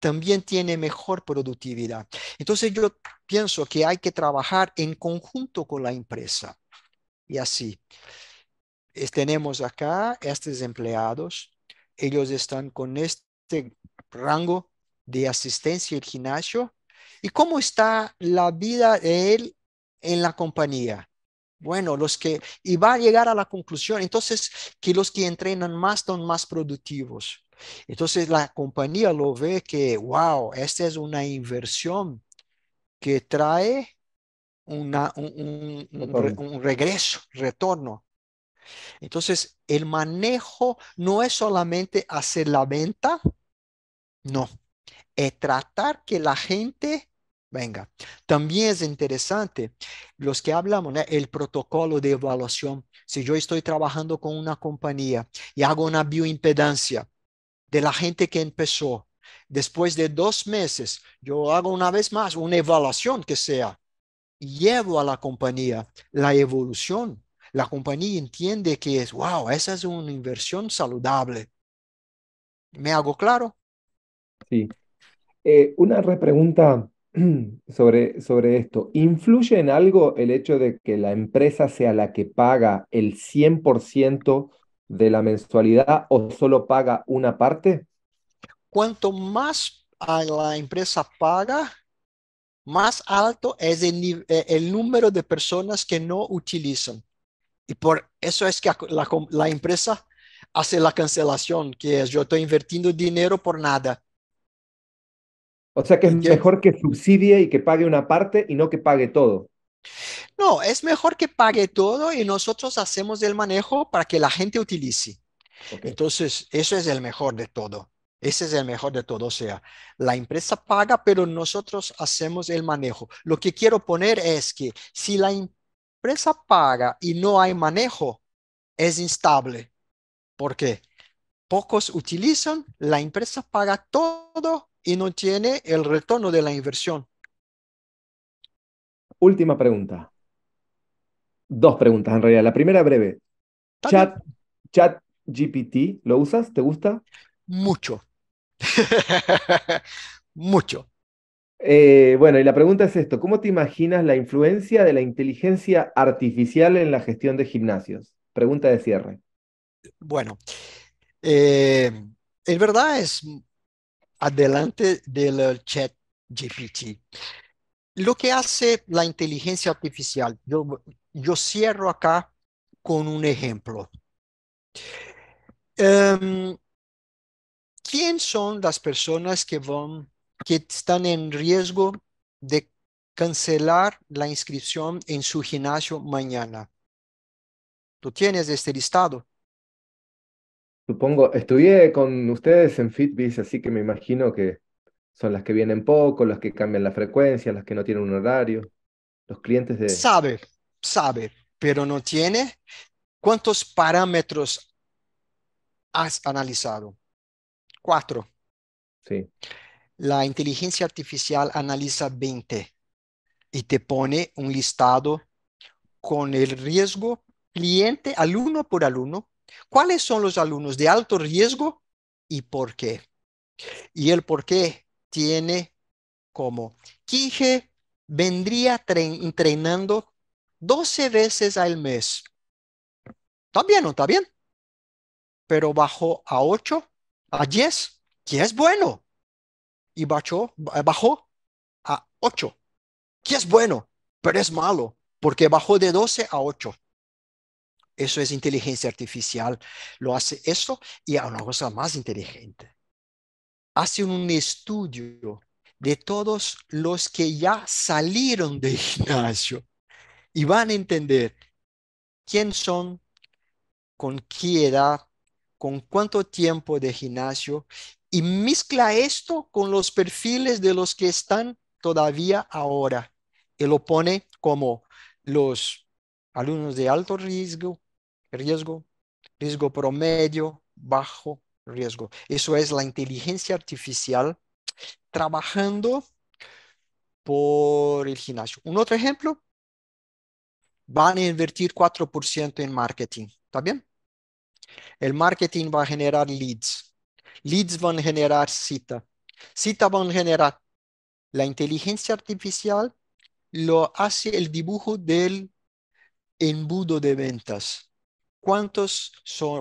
también tiene mejor productividad. Entonces yo pienso que hay que trabajar en conjunto con la empresa. Y así, tenemos acá estos empleados, ellos están con este rango de asistencia al gimnasio. ¿Y cómo está la vida de él en la compañía? bueno, los que, y va a llegar a la conclusión, entonces, que los que entrenan más son más productivos. Entonces la compañía lo ve que, wow, esta es una inversión que trae un, regreso, retorno. Entonces, el manejo no es solamente hacer la venta, no, es tratar que la gente Venga, también es interesante los que hablamos, el protocolo de evaluación. Si yo estoy trabajando con una compañía y hago una bioimpedancia de la gente que empezó, después de dos meses, yo hago una vez más una evaluación que sea, llevo a la compañía la evolución. La compañía entiende que es, wow, esa es una inversión saludable. ¿Me hago claro? Sí. Eh, una repregunta sobre, sobre esto. ¿Influye en algo el hecho de que la empresa sea la que paga el 100% de la mensualidad o solo paga una parte? Cuanto más la empresa paga, más alto es eh, el, número de personas que no utilizan. Y por eso es que la, la empresa hace la cancelación, que es yo estoy invirtiendo dinero por nada o sea que es mejor que subsidie y que pague una parte y no que pague todo. No, es mejor que pague todo y nosotros hacemos el manejo para que la gente utilice. Entonces, eso es el mejor de todo. Ese es el mejor de todo. O sea, la empresa paga, pero nosotros hacemos el manejo. Lo que quiero poner es que si la empresa paga y no hay manejo, es instable. ¿Por qué? Pocos utilizan, la empresa paga todo y no tiene el retorno de la inversión. Última pregunta. Dos preguntas en realidad. La primera breve. Chat, chat GPT, ¿lo usas? ¿Te gusta? Mucho. Mucho. Eh, bueno, y la pregunta es esto, ¿cómo te imaginas la influencia de la inteligencia artificial en la gestión de gimnasios? Pregunta de cierre. Bueno, eh, en verdad es adelante del eh, chat GPT. Lo que hace la inteligencia artificial, yo, cierro acá con un ejemplo. Em, ¿Quién son las personas que, van, que están en riesgo de cancelar la inscripción en su gimnasio mañana? ¿Tú tienes este listado? Supongo, estudié con ustedes en Fitbit, así que me imagino que son las que vienen poco, las que cambian la frecuencia, las que no tienen un horario. Los clientes de... Sabe, sabe, pero no tiene. ¿Cuántos parámetros has analizado? Cuatro. Sí. La inteligencia artificial analiza 20 y te pone un listado con el riesgo cliente alumno por alumno ¿Cuáles son los alumnos de alto riesgo y por qué? Y el por qué tiene como Kige vendría entrenando 12 veces al mes. Está bien, ¿no está bien? Pero bajó a 8, a 10, que es bueno. Y bajó, bajó a 8, que es bueno, pero es malo, porque bajó de 12 a 8. Eso es inteligencia artificial. Lo hace eso y a una cosa más inteligente. Hace un estudio de todos los que ya salieron de gimnasio y van a entender quién son, con qué edad, con cuánto tiempo de gimnasio y mezcla esto con los perfiles de los que están todavía ahora y lo pone como los alumnos de alto riesgo, riesgo, riesgo promedio, bajo riesgo. Eso es la inteligencia artificial trabajando por el gimnasio. Un otro ejemplo, van a invertir 4% en marketing, ¿está bien? El marketing va a generar leads. Leads van a generar cita. Cita van a generar. La inteligencia artificial lo hace el dibujo del embudo de ventas cuántos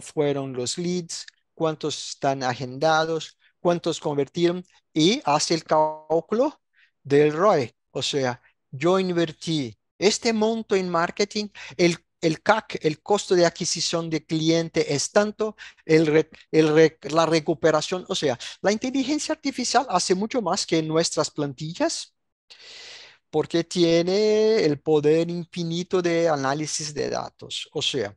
fueron los leads, cuántos están agendados, cuántos convirtieron y hace el cálculo del ROI. O sea, yo invertí este monto en marketing, el, el CAC, el costo de adquisición de cliente es tanto, el, la recuperación, o sea, la inteligencia artificial hace mucho más que nuestras plantillas porque tiene el poder infinito de análisis de datos. O sea,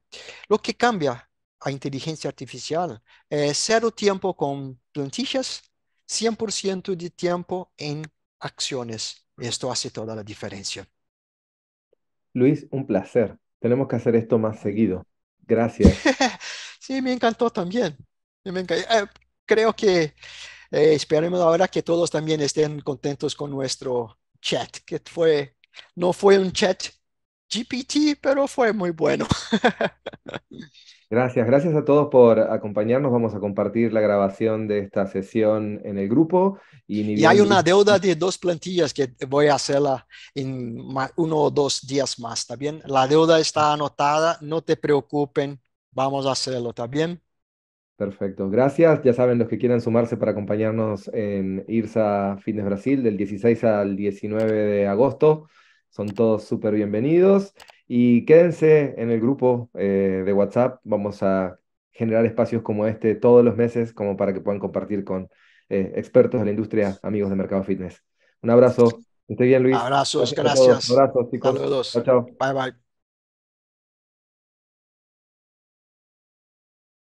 lo que cambia a inteligencia artificial es cero tiempo con plantillas, 100% de tiempo en acciones. Esto hace toda la diferencia. Luis, un placer. Tenemos que hacer esto más seguido. Gracias. sí, me encantó también. Eh, creo que eh, esperemos ahora que todos también estén contentos con nuestro chat, que fue, no fue un chat GPT, pero fue muy bueno. Gracias, gracias a todos por acompañarnos. Vamos a compartir la grabación de esta sesión en el grupo. Y, hay una deuda de dos plantillas que voy a hacerla en uno o dos días más, también La deuda está ah. anotada, no te preocupen, vamos a hacerlo, también Perfecto, gracias. Ya saben, los que quieran sumarse para acompañarnos en IRSA Fitness Brasil del 16 al 19 de agosto, son todos súper bienvenidos. Y quédense en el grupo eh, de WhatsApp, vamos a generar espacios como este todos los meses, como para que puedan compartir con eh, expertos de la industria, amigos de Mercado Fitness. Un abrazo, esté bien Luis. Abrazos, gracias. Un abrazo chicos. Saludos. chao. Bye, bye.